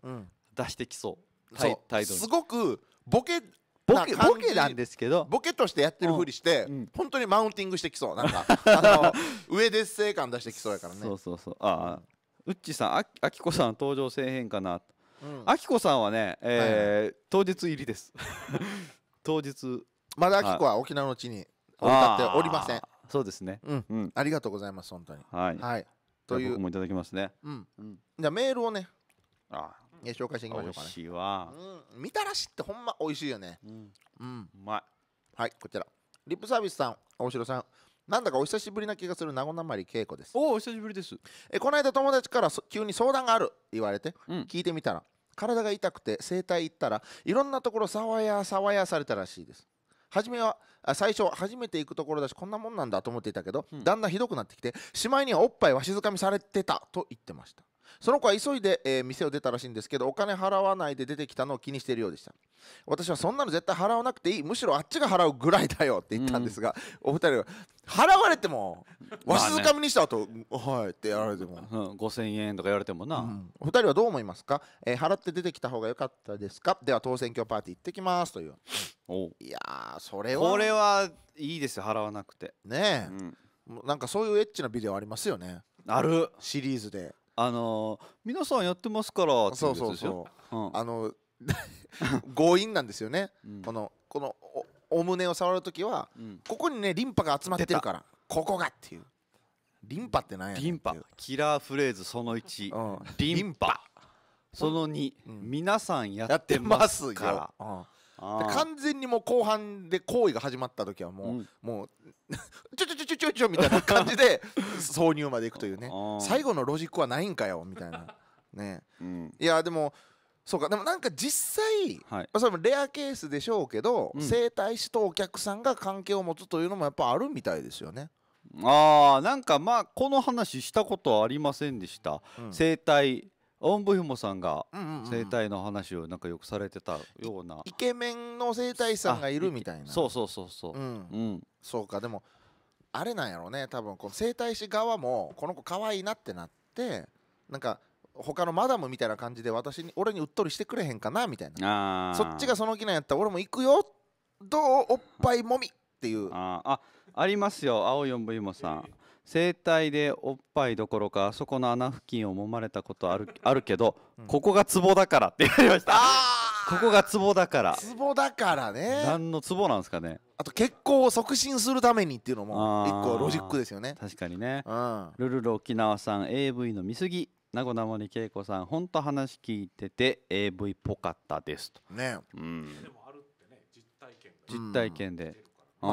出してきそう,、態度すごくボケボケボケなんですけどボケとしてやってるふりして、うん、本当にマウンティングしてきそうなんか あの上で生感出してきそうやからねそうそうそうああうっちさんああきこさん登場せえへんかなあきこさんはね、えー、当日入りです 当日まだあきこは沖縄の地に降り立っておりませんそうですね、うん、うん、ありがとうございます本当にはい、はい、というもいただきますね、うん、うん、じゃあメールをねあえ紹介していきましょうかね牛は、うん、みたらしってほんま美味しいよねうん、うん、うまいはいこちらリップサービスさん大城さんなんだかお久しぶりな気がする名古なまり恵子ですおお久しぶりですえこの間友達から急に相談がある言われて、うん、聞いてみたら体が痛くて整体行ったらいろんなところさわやさわやされたらしいです初めは最初初めて行くところだしこんなもんなんだと思っていたけど、うん、だんだんひどくなってきてしまいにはおっぱいわしづかみされてたと言ってましたその子は急いで、えー、店を出たらしいんですけどお金払わないで出てきたのを気にしているようでした私はそんなの絶対払わなくていいむしろあっちが払うぐらいだよって言ったんですが、お二人は払われてもわしづかみにしたと、はいってやられても、うん、5000円とか言われてもな、うん、お二人はどう思いますか、えー、払って出てきた方が良かったですかでは当選挙パーティー行ってきますといういやそれはこれはいいです払わなくてねえ、うん、なんかそういうエッチなビデオありますよねあるシリーズであのー、皆さんやってますからってそうそうそう、うん、あの 強引なんですよね、うん、このこのお胸を触る時は、うん、ここにねリンパが集まってるからここがっていうリンパってんやリンパキラーフレーズその1、リンパその2、皆さんやってますから、完全にもう後半で行為が始まった時はもう、うん、もうちょ ちょちょちょちょちょみたいな感じで 挿入までいくというね最後のロジックはないんかよみたいな ね、うん、いやでもそうかでもなんか実際、はい、それもレアケースでしょうけど、うん、整体師とお客さんが関係を持つというのもやっぱあるみたいですよね。あーなんかまあこの話したことはありませんでした、うん、整体おんぶヒもさんが生態の話をなんかよくされてたような、イケメンの生態師さんがいるみたいなそうそうそうそう、うん、うん、そうかでもあれなんやろうね多分この整体師側もこの子可愛いなってなってなんか他のマダムみたいな感じで私に俺にうっとりしてくれへんかなみたいなそっちがその気なんやったら俺も行くよどうおっぱいもみっていうああありますよ青いおんぶひもさん整体でおっぱいどころかあそこの穴付近を揉まれたことある あるけど、うん、ここがツボだからって 言われましたここがツボだからツボだからね何のツボなんですかねあと血行を促進するためにっていうのも一個ロジックですよね確かにね、うん、ルルル沖縄さん AV の見過ぎ名古屋森恵子さんほんと話聞いてて AV っぽかったですとね、うん、実体験で、うん、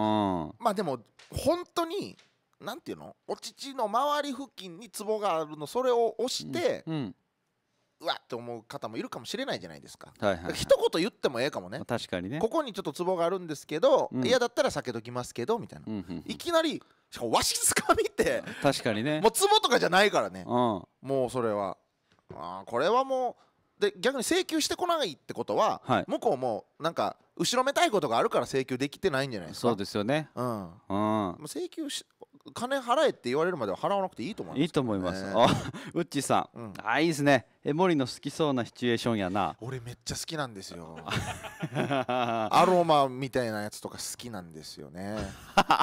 まあでも本当になんていうのお乳の周り付近にツボがあるのそれを押して、うん、うわって思う方もいるかもしれないじゃないですか,、はいはい、はい、一言言ってもええかもね確かにねここにちょっとツボがあるんですけど、うん、嫌だったら避けときますけどみたいな、うんうんうん、いきなりしかもわしつかみって確かにねもうツボとかじゃないからね、うん、もうそれはあこれはもうで逆に請求してこないってことは、はい、向こうもなんか後ろめたいことがあるから請求できてないんじゃないですかそうですよねうん、うん、請求し金払えって言われるまでは払わなくていいと思います、ね、いいと思います、あうっちさん、うん、あいいですねえ森の好きそうなシチュエーションやな俺めっちゃ好きなんですよ アロマみたいなやつとか好きなんですよね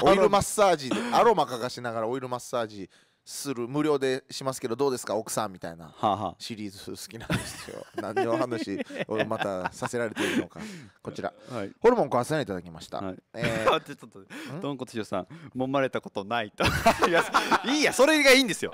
オイルマッサージでアロマかかしながらオイルマッサージする無料でしますけどどうですか奥さんみたいなシリーズ好きなんですよ 何の話をまたさせられているのかこちら、はい、ホルモン壊さないいただきました、ええ ちょっとどんこつしおさん揉まれたことないと いやいいやそれがいいんですよ、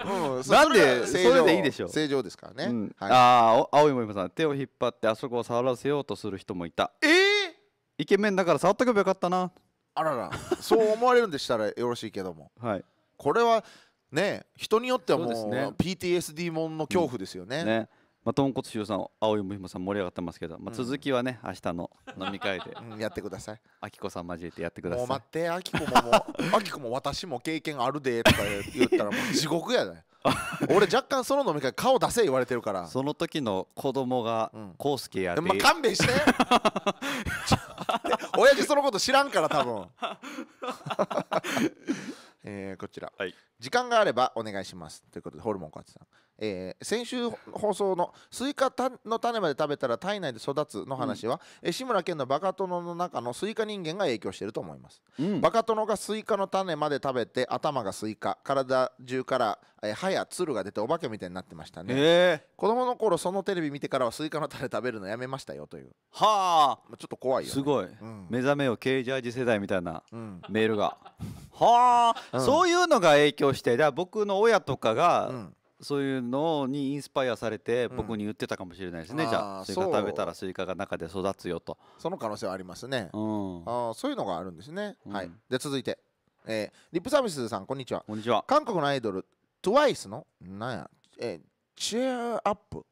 なんでそれでいいでしょう正常ですからね、はい、ああ青いもみさん手を引っ張ってあそこを触らせようとする人もいたええイケメンだから触っとけばよかったなあららそう思われるんでしたらよろしいけども、はい、これはね人によってはもうね、PTSD もんの恐怖ですよね。うん、ねまあ、豚骨塩さん、青いもひもさん盛り上がってますけど、まあ、続きはね、うん、明日の飲み会で、うん、やってください。あきこさん交えてやってください。もう待って、あきこももう、あきこも私も経験あるでとか言ったらもう地獄やね。俺若干その飲み会顔出せ言われてるからその時の子供がコウスケやで、うん、まあ、勘弁して 親父そのこと知らんから多分 えー、こちら、はい、時間があればお願いしますということでホルモン小松さんえー、先週放送の「スイカの種まで食べたら体内で育つ」の話は、うん、志村けんのバカ殿の中のスイカ人間が影響していると思います、うん、バカ殿がスイカの種まで食べて頭がスイカ体中から、えー、歯やつるが出てお化けみたいになってましたね、えー、子供の頃そのテレビ見てからはスイカの種食べるのやめましたよというはあちょっと怖いよ、ね、すごい、うん、目覚めよケージャージ世代みたいな、メールが はあ、そういうのが影響してだ僕の親とかが、うんそういうのにインスパイアされて僕に言ってたかもしれないですね、うん、じゃあスイカ食べたらスイカが中で育つよとその可能性はありますね、うん、あそういうのがあるんですね、うん、はいで続いて、えー、リップサービスさんこんにちはこんにちは韓国のアイドル TWICE のなんや、えー、チェアアップ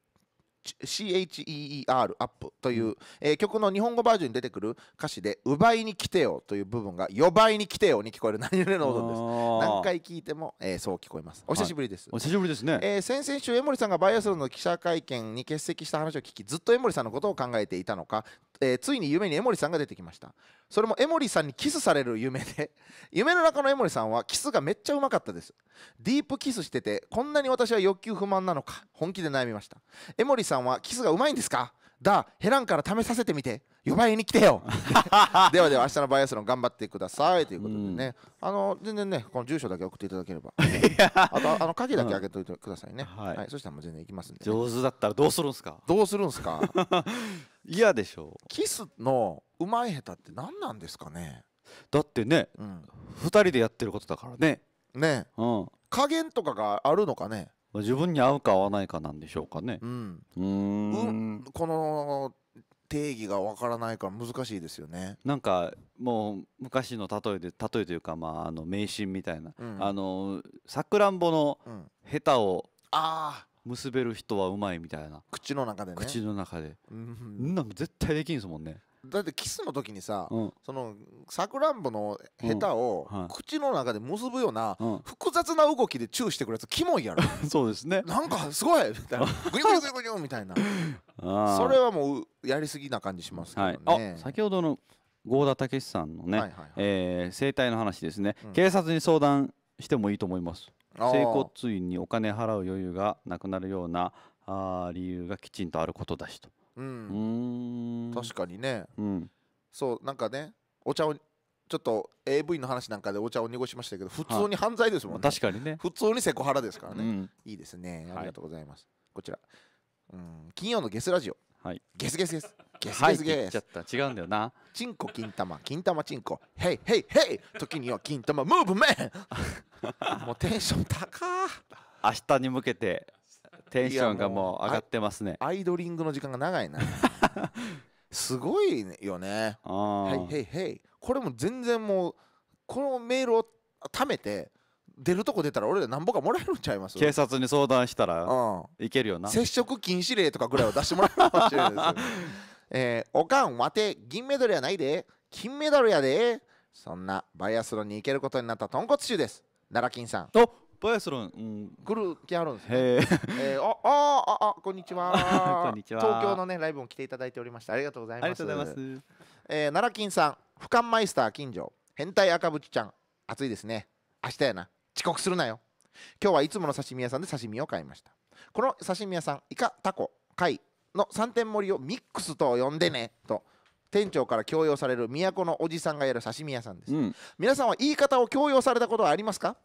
CHEER アップという、えー、曲の日本語バージョンに出てくる歌詞で「奪いに来てよ」という部分が「4いに来てよ」に聞こえる何りの音です何回聞いても、えー、そう聞こえますお久しぶりです、はい、お久しぶりですね、えー、先々週江森さんがバイアスロンの記者会見に欠席した話を聞きずっと江森さんのことを考えていたのか、えついに夢に江森さんが出てきましたそれも江森さんにキスされる夢で 夢の中の江森さんはキスがめっちゃうまかったですディープキスしててこんなに私は欲求不満なのか本気で悩みました江森さんはキスがうまいんですかだヘランから試させてみて呼ばれに来てよ ではでは明日のバイアスロン頑張ってくださいということでね、あの全然ねこの住所だけ送っていただければ あとあの鍵だけ開けといてくださいね、うん、はい、はい、そしたらもう全然いきますんで、ね、上手だったらどうするんすかどうするんすか 嫌でしょうキスのうまい下手って何なんですかねだってね、うん、2人でやってることだからねね、うん、加減とかがあるのかね自分に合うか合わないかなんでしょうかね。うん。うんこの定義がわからないから難しいですよね。なんかもう昔の例えで例えというかまああの迷信みたいな、うん、あのさくらんぼのヘタを、うん、ああ結べる人はうまいみたいな口の中でね口の中で、うん、なんか絶対できんすもんねだってキスの時にさ、うん、そのさくらんぼのヘタを口の中で結ぶような複雑な動きでチューしてくるやつキモいやろ そうですねなんかすごいみたいな グニグニグニみたいなそれはもうやりすぎな感じしますけどね、はい、先ほどの郷田武さんのね、え生態の話ですね、うん、警察に相談してもいいと思います整骨院にお金払う余裕がなくなるようなあ理由がきちんとあることだしとうん、確かにね、うん、そうなんかねお茶をちょっと AV の話なんかでお茶を濁しましたけど普通に犯罪ですもんね、確かにね普通にセコハラですからね、うん、いいですねありがとうございます、はい、こちらうん金曜のゲスラジオ、はい、ゲスゲスゲスゲスゲスゲス、はい、ち違うんだよなチンコ金玉金玉チンコヘイヘイヘイ時には金玉ムーブメン もうテンション高明日に向けてテンションがもう上がってますねアイドリングの時間が長いな すごいよねはいへいへいこれも全然もうこのメールを貯めて出るとこ出たら俺ら何ぼかもらえるんちゃいます警察に相談したら、うん、いけるよな接触禁止令とかぐらいは出してもらえるかもしれないですね、えー、おかん待て銀メダルやないで金メダルやでそんなバイアスロンに行けることになった豚骨臭です奈良金さんバイアスロン、うん、来る気あるんですね。えー、ああああこんにちは。こんにちは。東京のねライブも来ていただいておりました。ありがとうございます。ありがとうございます。えー、奈良金さん、俯瞰マイスター近所、変態赤ぶちちゃん、暑いですね。明日やな。遅刻するなよ。今日はいつもの刺身屋さんで刺身を買いました。この刺身屋さん、イカ、タコ、貝の三点盛りをミックスと呼んでねと。店長から強要される都のおじさんがやる刺身屋さんです、うん、皆さんは言い方を強要されたことはありますか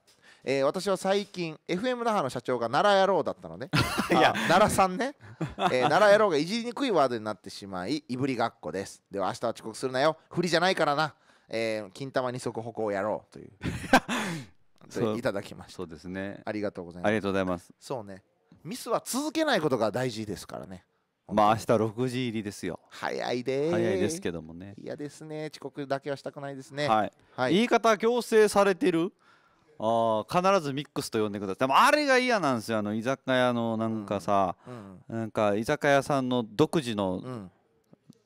えー、私は最近 FM 那覇の社長が奈良野郎だったので 奈良さんね、えー、奈良野郎がいじりにくいワードになってしまいいぶりがっこですでは明日は遅刻するなよ不利じゃないからな、えー、金玉二足歩行やろうという いただきましたそうですねありがとうございますありがとうございますそうねミスは続けないことが大事ですからねまあ明日6時入りですよ早いで早いですけどもね嫌ですね遅刻だけはしたくないですねはい、はい、言い方強制されてるあ必ずミックスと呼んでくださいでもあれが嫌なんですよあの居酒屋のなんかさ、うんうん、なんか居酒屋さんの独自の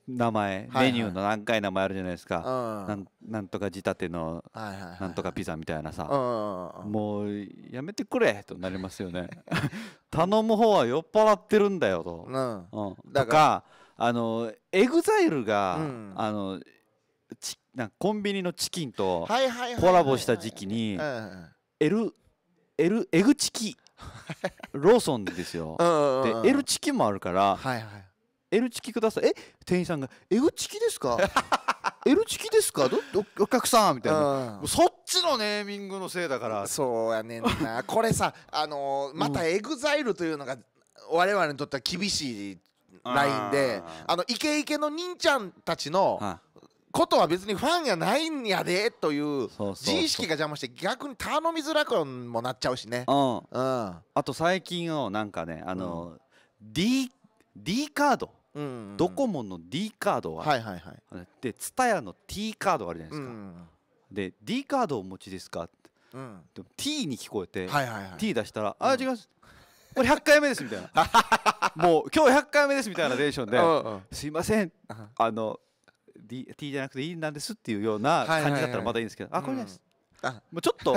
名前、メニューの何回名前あるじゃないですか、はなんなんとか仕立てのなんとかピザみたいなさ、もうやめてくれとなりますよね 頼む方は酔っ払ってるんだよと、うんうん、とかあのエグザイルが、あのチッなんかコンビニのチキンとコラボした時期にエルエルエグチキローソンですよでエルチキもあるから、L エルチキください」え店員さんが「エグチキですか? 」エルチキですかどお客さんみたいな、そっちのネーミングのせいだからそうやねんな これさあのー、またエグザイルというのが我々にとっては厳しいラインであのイケイケの忍ちゃんたちの、はあことは別にファンやないんやでという自意識が邪魔して逆に頼みづらくもなっちゃうしね、うん、うん、あと最近をなんかねあの、うん、D, D カード、うんうん、ドコモの D カードは,、はいはいはい、で TSUTAYA の T カードあるじゃないですか、うんうん、で D カードをお持ちですかって、うん、でも T に聞こえて、はいはいはい、T 出したら「あ違います」これ100回目ですみたいな もう今日100回目ですみたいなテンションで「うんうん、すいませんあの D、T じゃなくて E なんですっていうような感じだったらまだいいんですけど、はいはいはい、あこれです、うん、あもうちょっと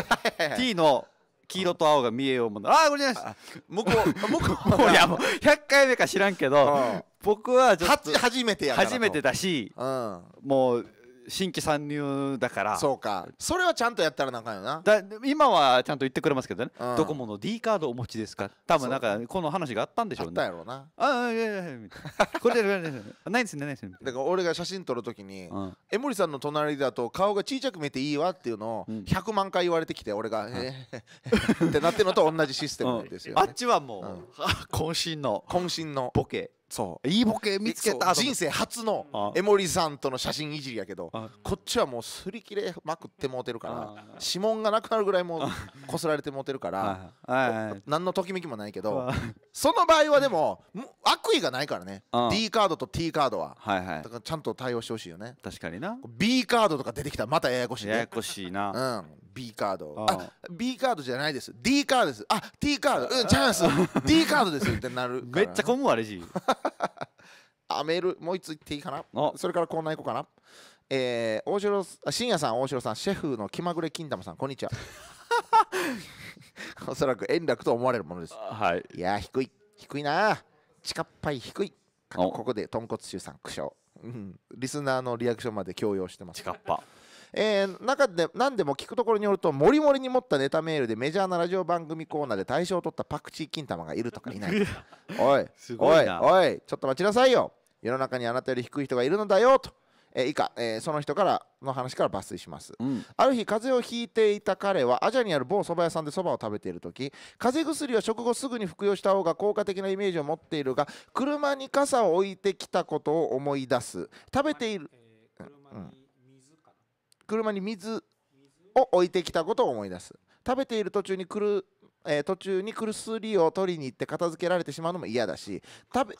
T の黄色と青が見えようもんああこれです向こう向こう もういやもう100回目か知らんけど、僕はちょっと初めてや初めてだし、うん、もう新規参入だからそうかそれはちゃんとやったらなんかんよなだ今はちゃんと言ってくれますけどね、うんドコモの D カードお持ちですか多分なんかこの話があったんでしょうったねやろうなああいやいやいやみたいなこれでこれでないですねないですねだから俺が写真撮るときに、なうん江森さんの隣だと顔が小さく見えていいわっていうのをう100万回言われてきて俺が「えってなってるのと同じシステムですよ、あっちはもう、渾身の渾身のボケそういいボケ見つけた人生初の江森さんとの写真いじりやけどこっちはもう擦り切れまくってもうてるから指紋がなくなるぐらいもうこすられてもうてるから何のときめきもないけどその場合はでも悪意がないからね D カードと T カードはだからちゃんと対応してほしいよね確かにな B カードとか出てきたらまたややこしいややこしいなうん B カードああ B カードじゃないです D カードですあ T カードうんチャンス D カードですってなる めっちゃ混むわレジあ メールもう一つ言っていいかなそれからこんな行こうかなえー、大城信也さん大城さんシェフの気まぐれ金玉さんこんにちはおそらく円楽と思われるものです、はい、いや低い低いな近っぱい低いここで豚骨臭さん苦笑、うん、リスナーのリアクションまで強要してます近っぱえー、中で何でも聞くところによるともりもりに持ったネタメールでメジャーなラジオ番組コーナーで大賞を取ったパクチー金玉がいるとかいないとか おいおいおいちょっと待ちなさいよ世の中にあなたより低い人がいるのだよとえー、以下、えー、その人からの話から抜粋します、うん、ある日風邪をひいていた彼はアジアにある某蕎麦屋さんで蕎麦を食べている時風邪薬は食後すぐに服用した方が効果的なイメージを持っているが車に傘を置いてきたことを思い出す食べている、えー、うん車に水を置いてきたことを思い出す食べている途中に来る、えー、途中に薬を取りに行って片付けられてしまうのも嫌だし食べ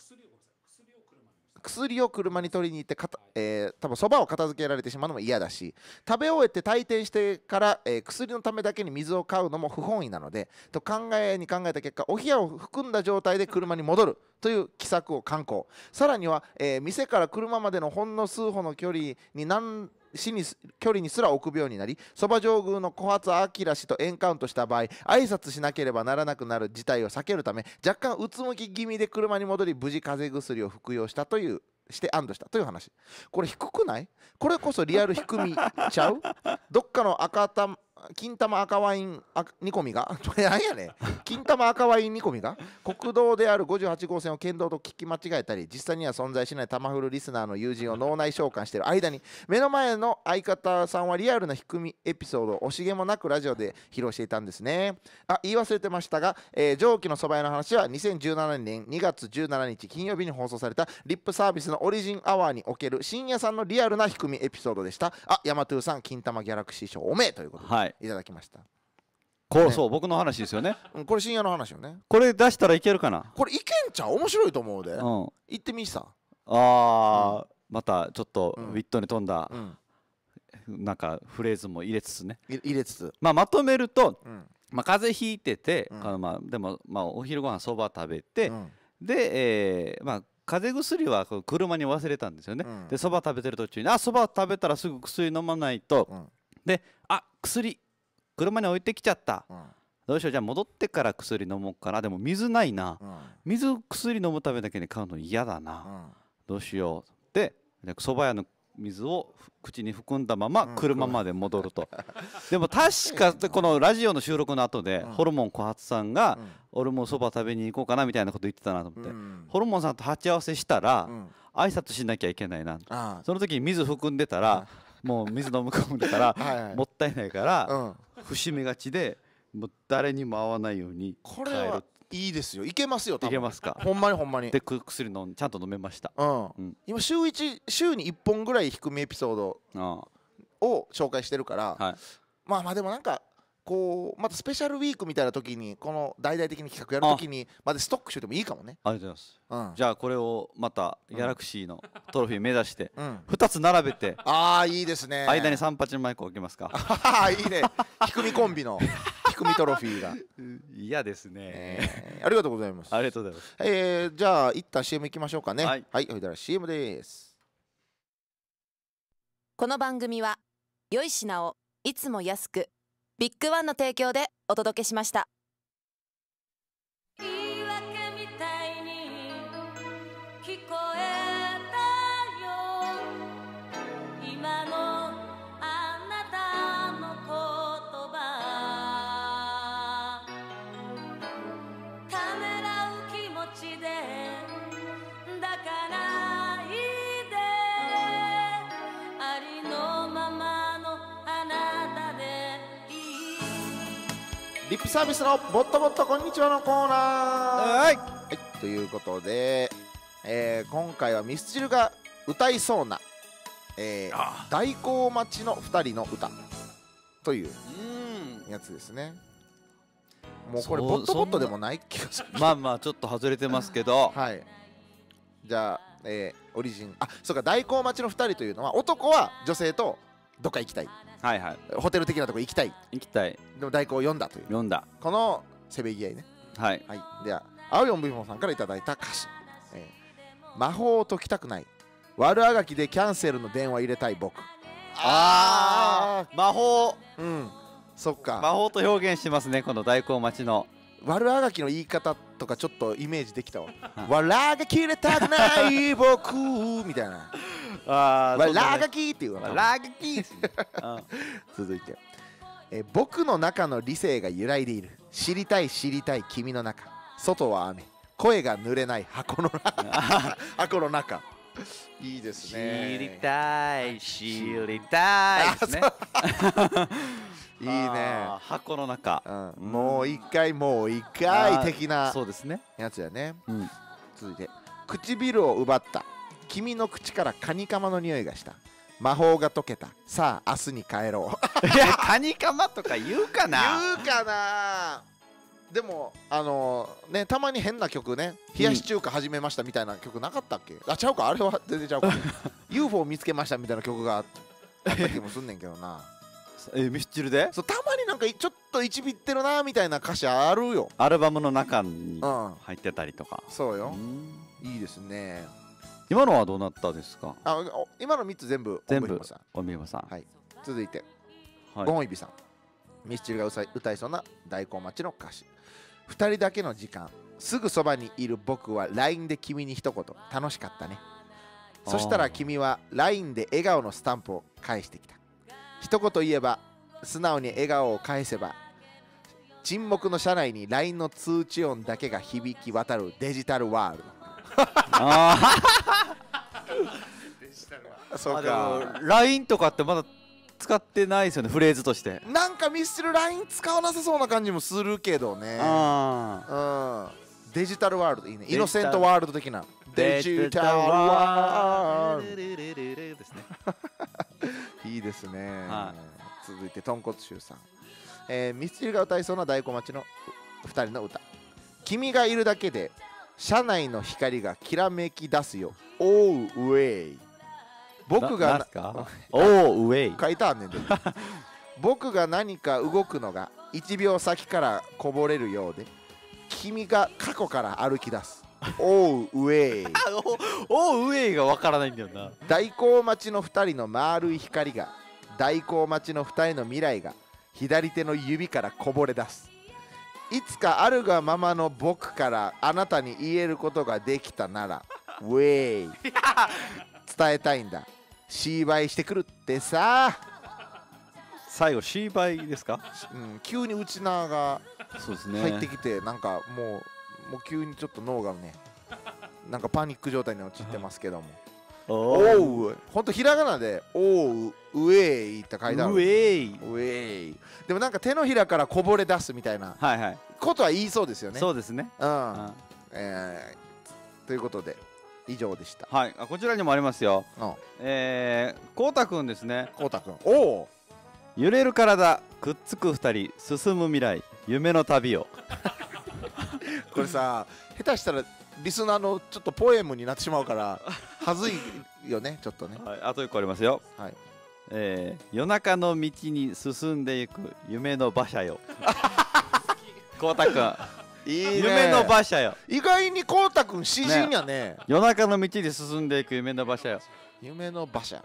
薬を車に取りに行ってかた、えー、多分そばを片付けられてしまうのも嫌だし食べ終えて退店してから、えー、薬のためだけに水を買うのも不本意なのでと考えに考えた結果お冷やを含んだ状態で車に戻るという奇策を敢行さらには、えー、店から車までのほんの数歩の距離に何死に距離にすら臆病になりそば上宮の小発明氏とエンカウントした場合挨拶しなければならなくなる事態を避けるため若干うつむき気味で車に戻り無事風邪薬を服用したというして安堵したという話これ低くないこれこそリアル低みちゃうどっかの赤金玉赤ワイン煮込みが何やね金玉赤ワイン煮込みが国道である58号線を県道と聞き間違えたり実際には存在しないタマフルリスナーの友人を脳内召喚している間に目の前の相方さんはリアルな低みエピソードを惜しげもなくラジオで披露していたんですねあ言い忘れてましたが、えー、上記のそば屋の話は2017年2月17日金曜日に放送されたリップサービスのオリジンアワーにおける深夜さんのリアルな低みエピソードでしたあヤマトゥーさん金玉ギャラクシー賞おめえということで、はいいただきました、こうねそう僕の話ですよね これ深夜の話よねこれ出したらいけるかなこれいけんちゃう面白いと思うで、うんあ行ってみさあー、またちょっとウィットに富んだうんなんかフレーズも入れつつね、入れつつまあ、まとめると、うんまあ、風邪ひいてて、うんあのまあ、でも、まあ、お昼ご飯そば食べて、うんで、えーまあ、風邪薬はこう車に忘れたんですよね、うんでそば食べてる途中にあそば食べたらすぐ薬飲まないと、うんであ薬車に置いてきちゃった、うん、どうしようじゃあ戻ってから薬飲もうかなでも水ないな、うん、水薬飲むためだけに買うの嫌だな、どうしようでそば屋の水を口に含んだまま車まで戻ると、うん、でも確かこのラジオの収録の後でホルモン小発さんが「俺もそば食べに行こうかな」みたいなこと言ってたなと思って、ホルモンさんと鉢合わせしたら挨拶しなきゃいけないな、その時に水含んでたらもう水飲み込むから はい、もったいないから、うん、節目がちでもう誰にも会わないようにこれはいいですよいけますよいけますかほんまにほんまにで薬飲んちゃんと飲めました、うん、うん、今週1週に1本ぐらい低めエピソードを紹介してるから、はい、まあまあでもなんかこうまたスペシャルウィークみたいな時にこの大々的に企画やる時にまでストックしててもいいかもねありがとうございます、うん、じゃあこれをまたギャラクシーのトロフィー目指して2つ並べて、ああいいですね間に三八のマイク置きますかいいねひ くみコンビのひくみトロフィーが 嫌ですね、えありがとうございますありがとうございます、えー、じゃあ一旦 CM いきましょうかねはい、はい、ほいだら CM ですこの番組は良い品をいつも安くビッグワンの提供でお届けしました。サービスの「ボットボットこんにちは」のコーナーはい、はい、ということで、えー、今回はミスチルが歌いそうな、えー、大行町の2人の歌というやつですねもうこれボットボットでもない気がするまあまあちょっと外れてますけど はいじゃあ、えー、オリジンあそうか大行町の2人というのは男は女性とどっか行きたい、はいはい、ホテル的なとこ行きたい行きたいでも代行を読んだという読んだこのせめぎ合いねはい、はい、では青四部門さんからいただいた歌詞、えー、魔法を解きたくない悪あがきでキャンセルの電話入れたい僕ああ魔法うんそっか魔法と表現してますねこの代行待ちの悪あがきの言い方とかちょっとイメージできたわ「わ らが切れたくない僕」みたいな「あわらがき」っていうわ「わらがき 」続いてえ「僕の中の理性が揺らいでいる知りたい知りたい君の中外は雨声が濡れない箱の中 箱の中」いいですね知りたい知りたいですねいいね箱の中、うん、もう一回もう一回的なねやつやね、うん、続いて唇を奪った君の口からカニカマの匂いがした魔法が解けたさあ明日に帰ろういやカニカマとか言うかな言うかなでもあのー、ねたまに変な曲ね冷やし中華始めましたみたいな曲なかったっけ、うん、あちゃうかあれは全然ちゃうか UFO 見つけましたみたいな曲があった気もすんねんけどなえミスチルでそうたまになんかちょっといちびってるなみたいな歌詞あるよアルバムの中に入ってたりとか、うん、そうよいいですね今のはどうなったですかあ今の3つ全部全部おみぼさんはい続いて、はい、ゴンイビさんミスチルが歌いそうな大根町の歌詞2人だけの時間すぐそばにいる僕は LINE で君に一言楽しかったねそしたら君は LINE で笑顔のスタンプを返してきた一言言えば素直に笑顔を返せば沈黙の車内に LINE の通知音だけが響き渡るデジタルワールドそうか LINE とかってまだ使ってないですよねフレーズとしてなんかミスチル LINE 使わなさそうな感じもするけどねうんデジタルワールドいいねイノセントワールド的なデジタルワールドですね いいですね、はい、続いて豚骨臭さん、えー、ミスチルが歌いそうな大根町の2人の歌「君がいるだけで車内の光がきらめき出すよ」「オーウェイ」僕が「オーウェイ」書いたんねんで 僕が何か動くのが1秒先からこぼれるようで君が過去から歩き出すおうウェイおおウェイがわからないんだよな大光町の2人の丸い光が大光町の2人の未来が左手の指からこぼれ出すいつかあるがままの僕からあなたに言えることができたならウェイ伝えたいんだシーバイしてくるってさ最後シーバイですか、うん、急にウチが入ってきて、ね、なんかもうもう急にちょっと脳がね なんかパニック状態に陥ってますけどもおうほんとひらがなで「おううえい」って書いてあるうえいうえいでもなんか手のひらからこぼれ出すみたいなことは言いそうですよねそうですねうん、えということで以上でしたはいこちらにもありますよ、うえー、こうたくんですねこうたくんおお揺れる体くっつく二人進む未来夢の旅を これさ下手したらリスナーのちょっとポエムになってしまうからはずいよねちょっとね、はい、あと1個ありますよ、はいえー、夜中の道に進んでいく夢の馬車よ 光太君いい、ね、夢の馬車よ意外に光太君詩人やね、ね、夜中の道に進んでいく夢の馬車よ夢の馬車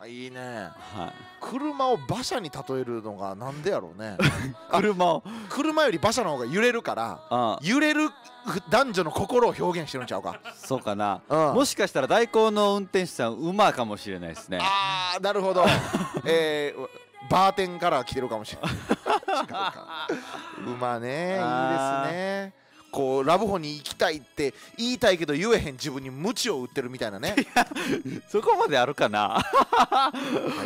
あいいね、はい、車を馬車に例えるのがなんでやろうね 車を車より馬車の方が揺れるから揺れる男女の心を表現してるんちゃうかそうかな、うん、もしかしたら代行の運転手さん馬かもしれないですねああなるほど えー、バーテンから来てるかもしれない 馬ねいいですねこうラブホに行きたいって言いたいけど言えへん自分に知を打ってるみたいなねそこまであるかな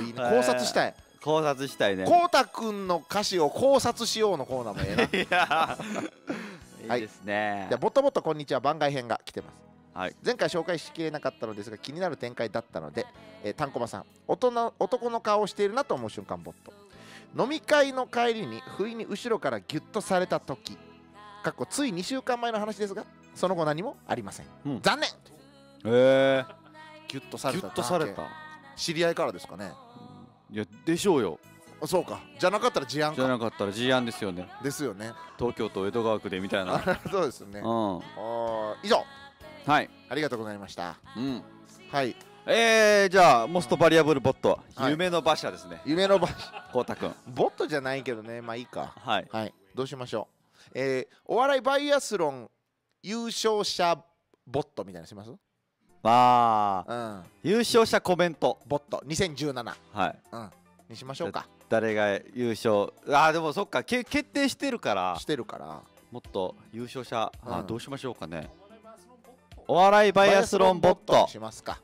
いい、ね、考察したい、えー、考察したいねこうたくんの歌詞を考察しようのコーナーもええな いいですね、はい、じゃあもっともっとこんにちは番外編が来てますはい、前回紹介しきれなかったのですが気になる展開だったので、えー、タンコマさん大人男の顔をしているなと思う瞬間ボット飲み会の帰りに不意に後ろからギュッとされた時かっこつい2週間前の話ですがその後何もありません、うん、残念ええギュッとされたギュッとされた知り合いからですかねいやでしょうよそうかじゃなかったら事案じゃなかったら事案ですよねですよね東京都江戸川区でみたいな そうですね、うん、以上はいありがとうございましたうんはいえー、じゃあモストバリアブルボット、は夢の馬車ですね夢の馬車こ太君ボットじゃないけどねまあいいかはい、はい、どうしましょうえー、お笑いバイアスロン優勝者ボットみたいなしますああ、うん、優勝者コメントボット2017はい、うん、にしましょうか誰が優勝ああでもそっかけ決定してるからしてるからもっと優勝者、うん、あどうしましょうかねお笑いバイアスロンボットしますか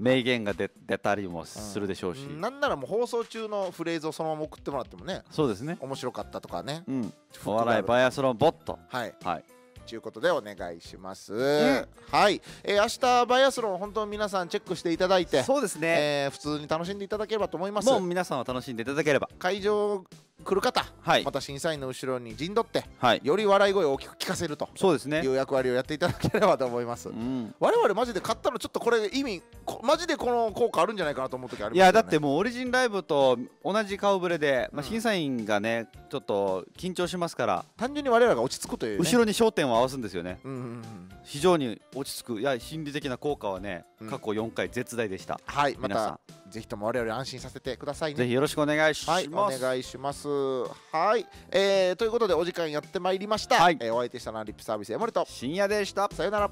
名言が出出たりもするでしょうし、うん、なんならもう放送中のフレーズをそのまま送ってもらってもねそうですね面白かったとかね、うん、お笑いバイアスロンボットはい、はい、ということでお願いします、はい、えー、明日バイアスロン本当皆さんチェックしていただいてそうですね、えー、普通に楽しんでいただければと思いますもう皆さんは楽しんでいただければ会場来る方、はい、また審査員の後ろに陣取って、はい、より笑い声を大きく聞かせるとそうですねいう役割をやっていただければと思います、うん、我々マジで買ったのちょっとこれ意味マジでこの効果あるんじゃないかなと思う時あります、ね、いやだってもうオリジンライブと同じ顔ぶれで、まあ、審査員がね、うん、ちょっと緊張しますから単純に我らが落ち着くという、ね、後ろに焦点を合わすんですよね、うんうんうん、非常に落ち着くいや心理的な効果はね過去4回絶大でした、はいまたぜひとも我々安心させてくださいね。ぜひよろしくお願いします。はい、お願いします。はい、えー、ということでお時間やってまいりました。はい、えー、お相手したのはリップサービスエモリと深夜でした。さよなら。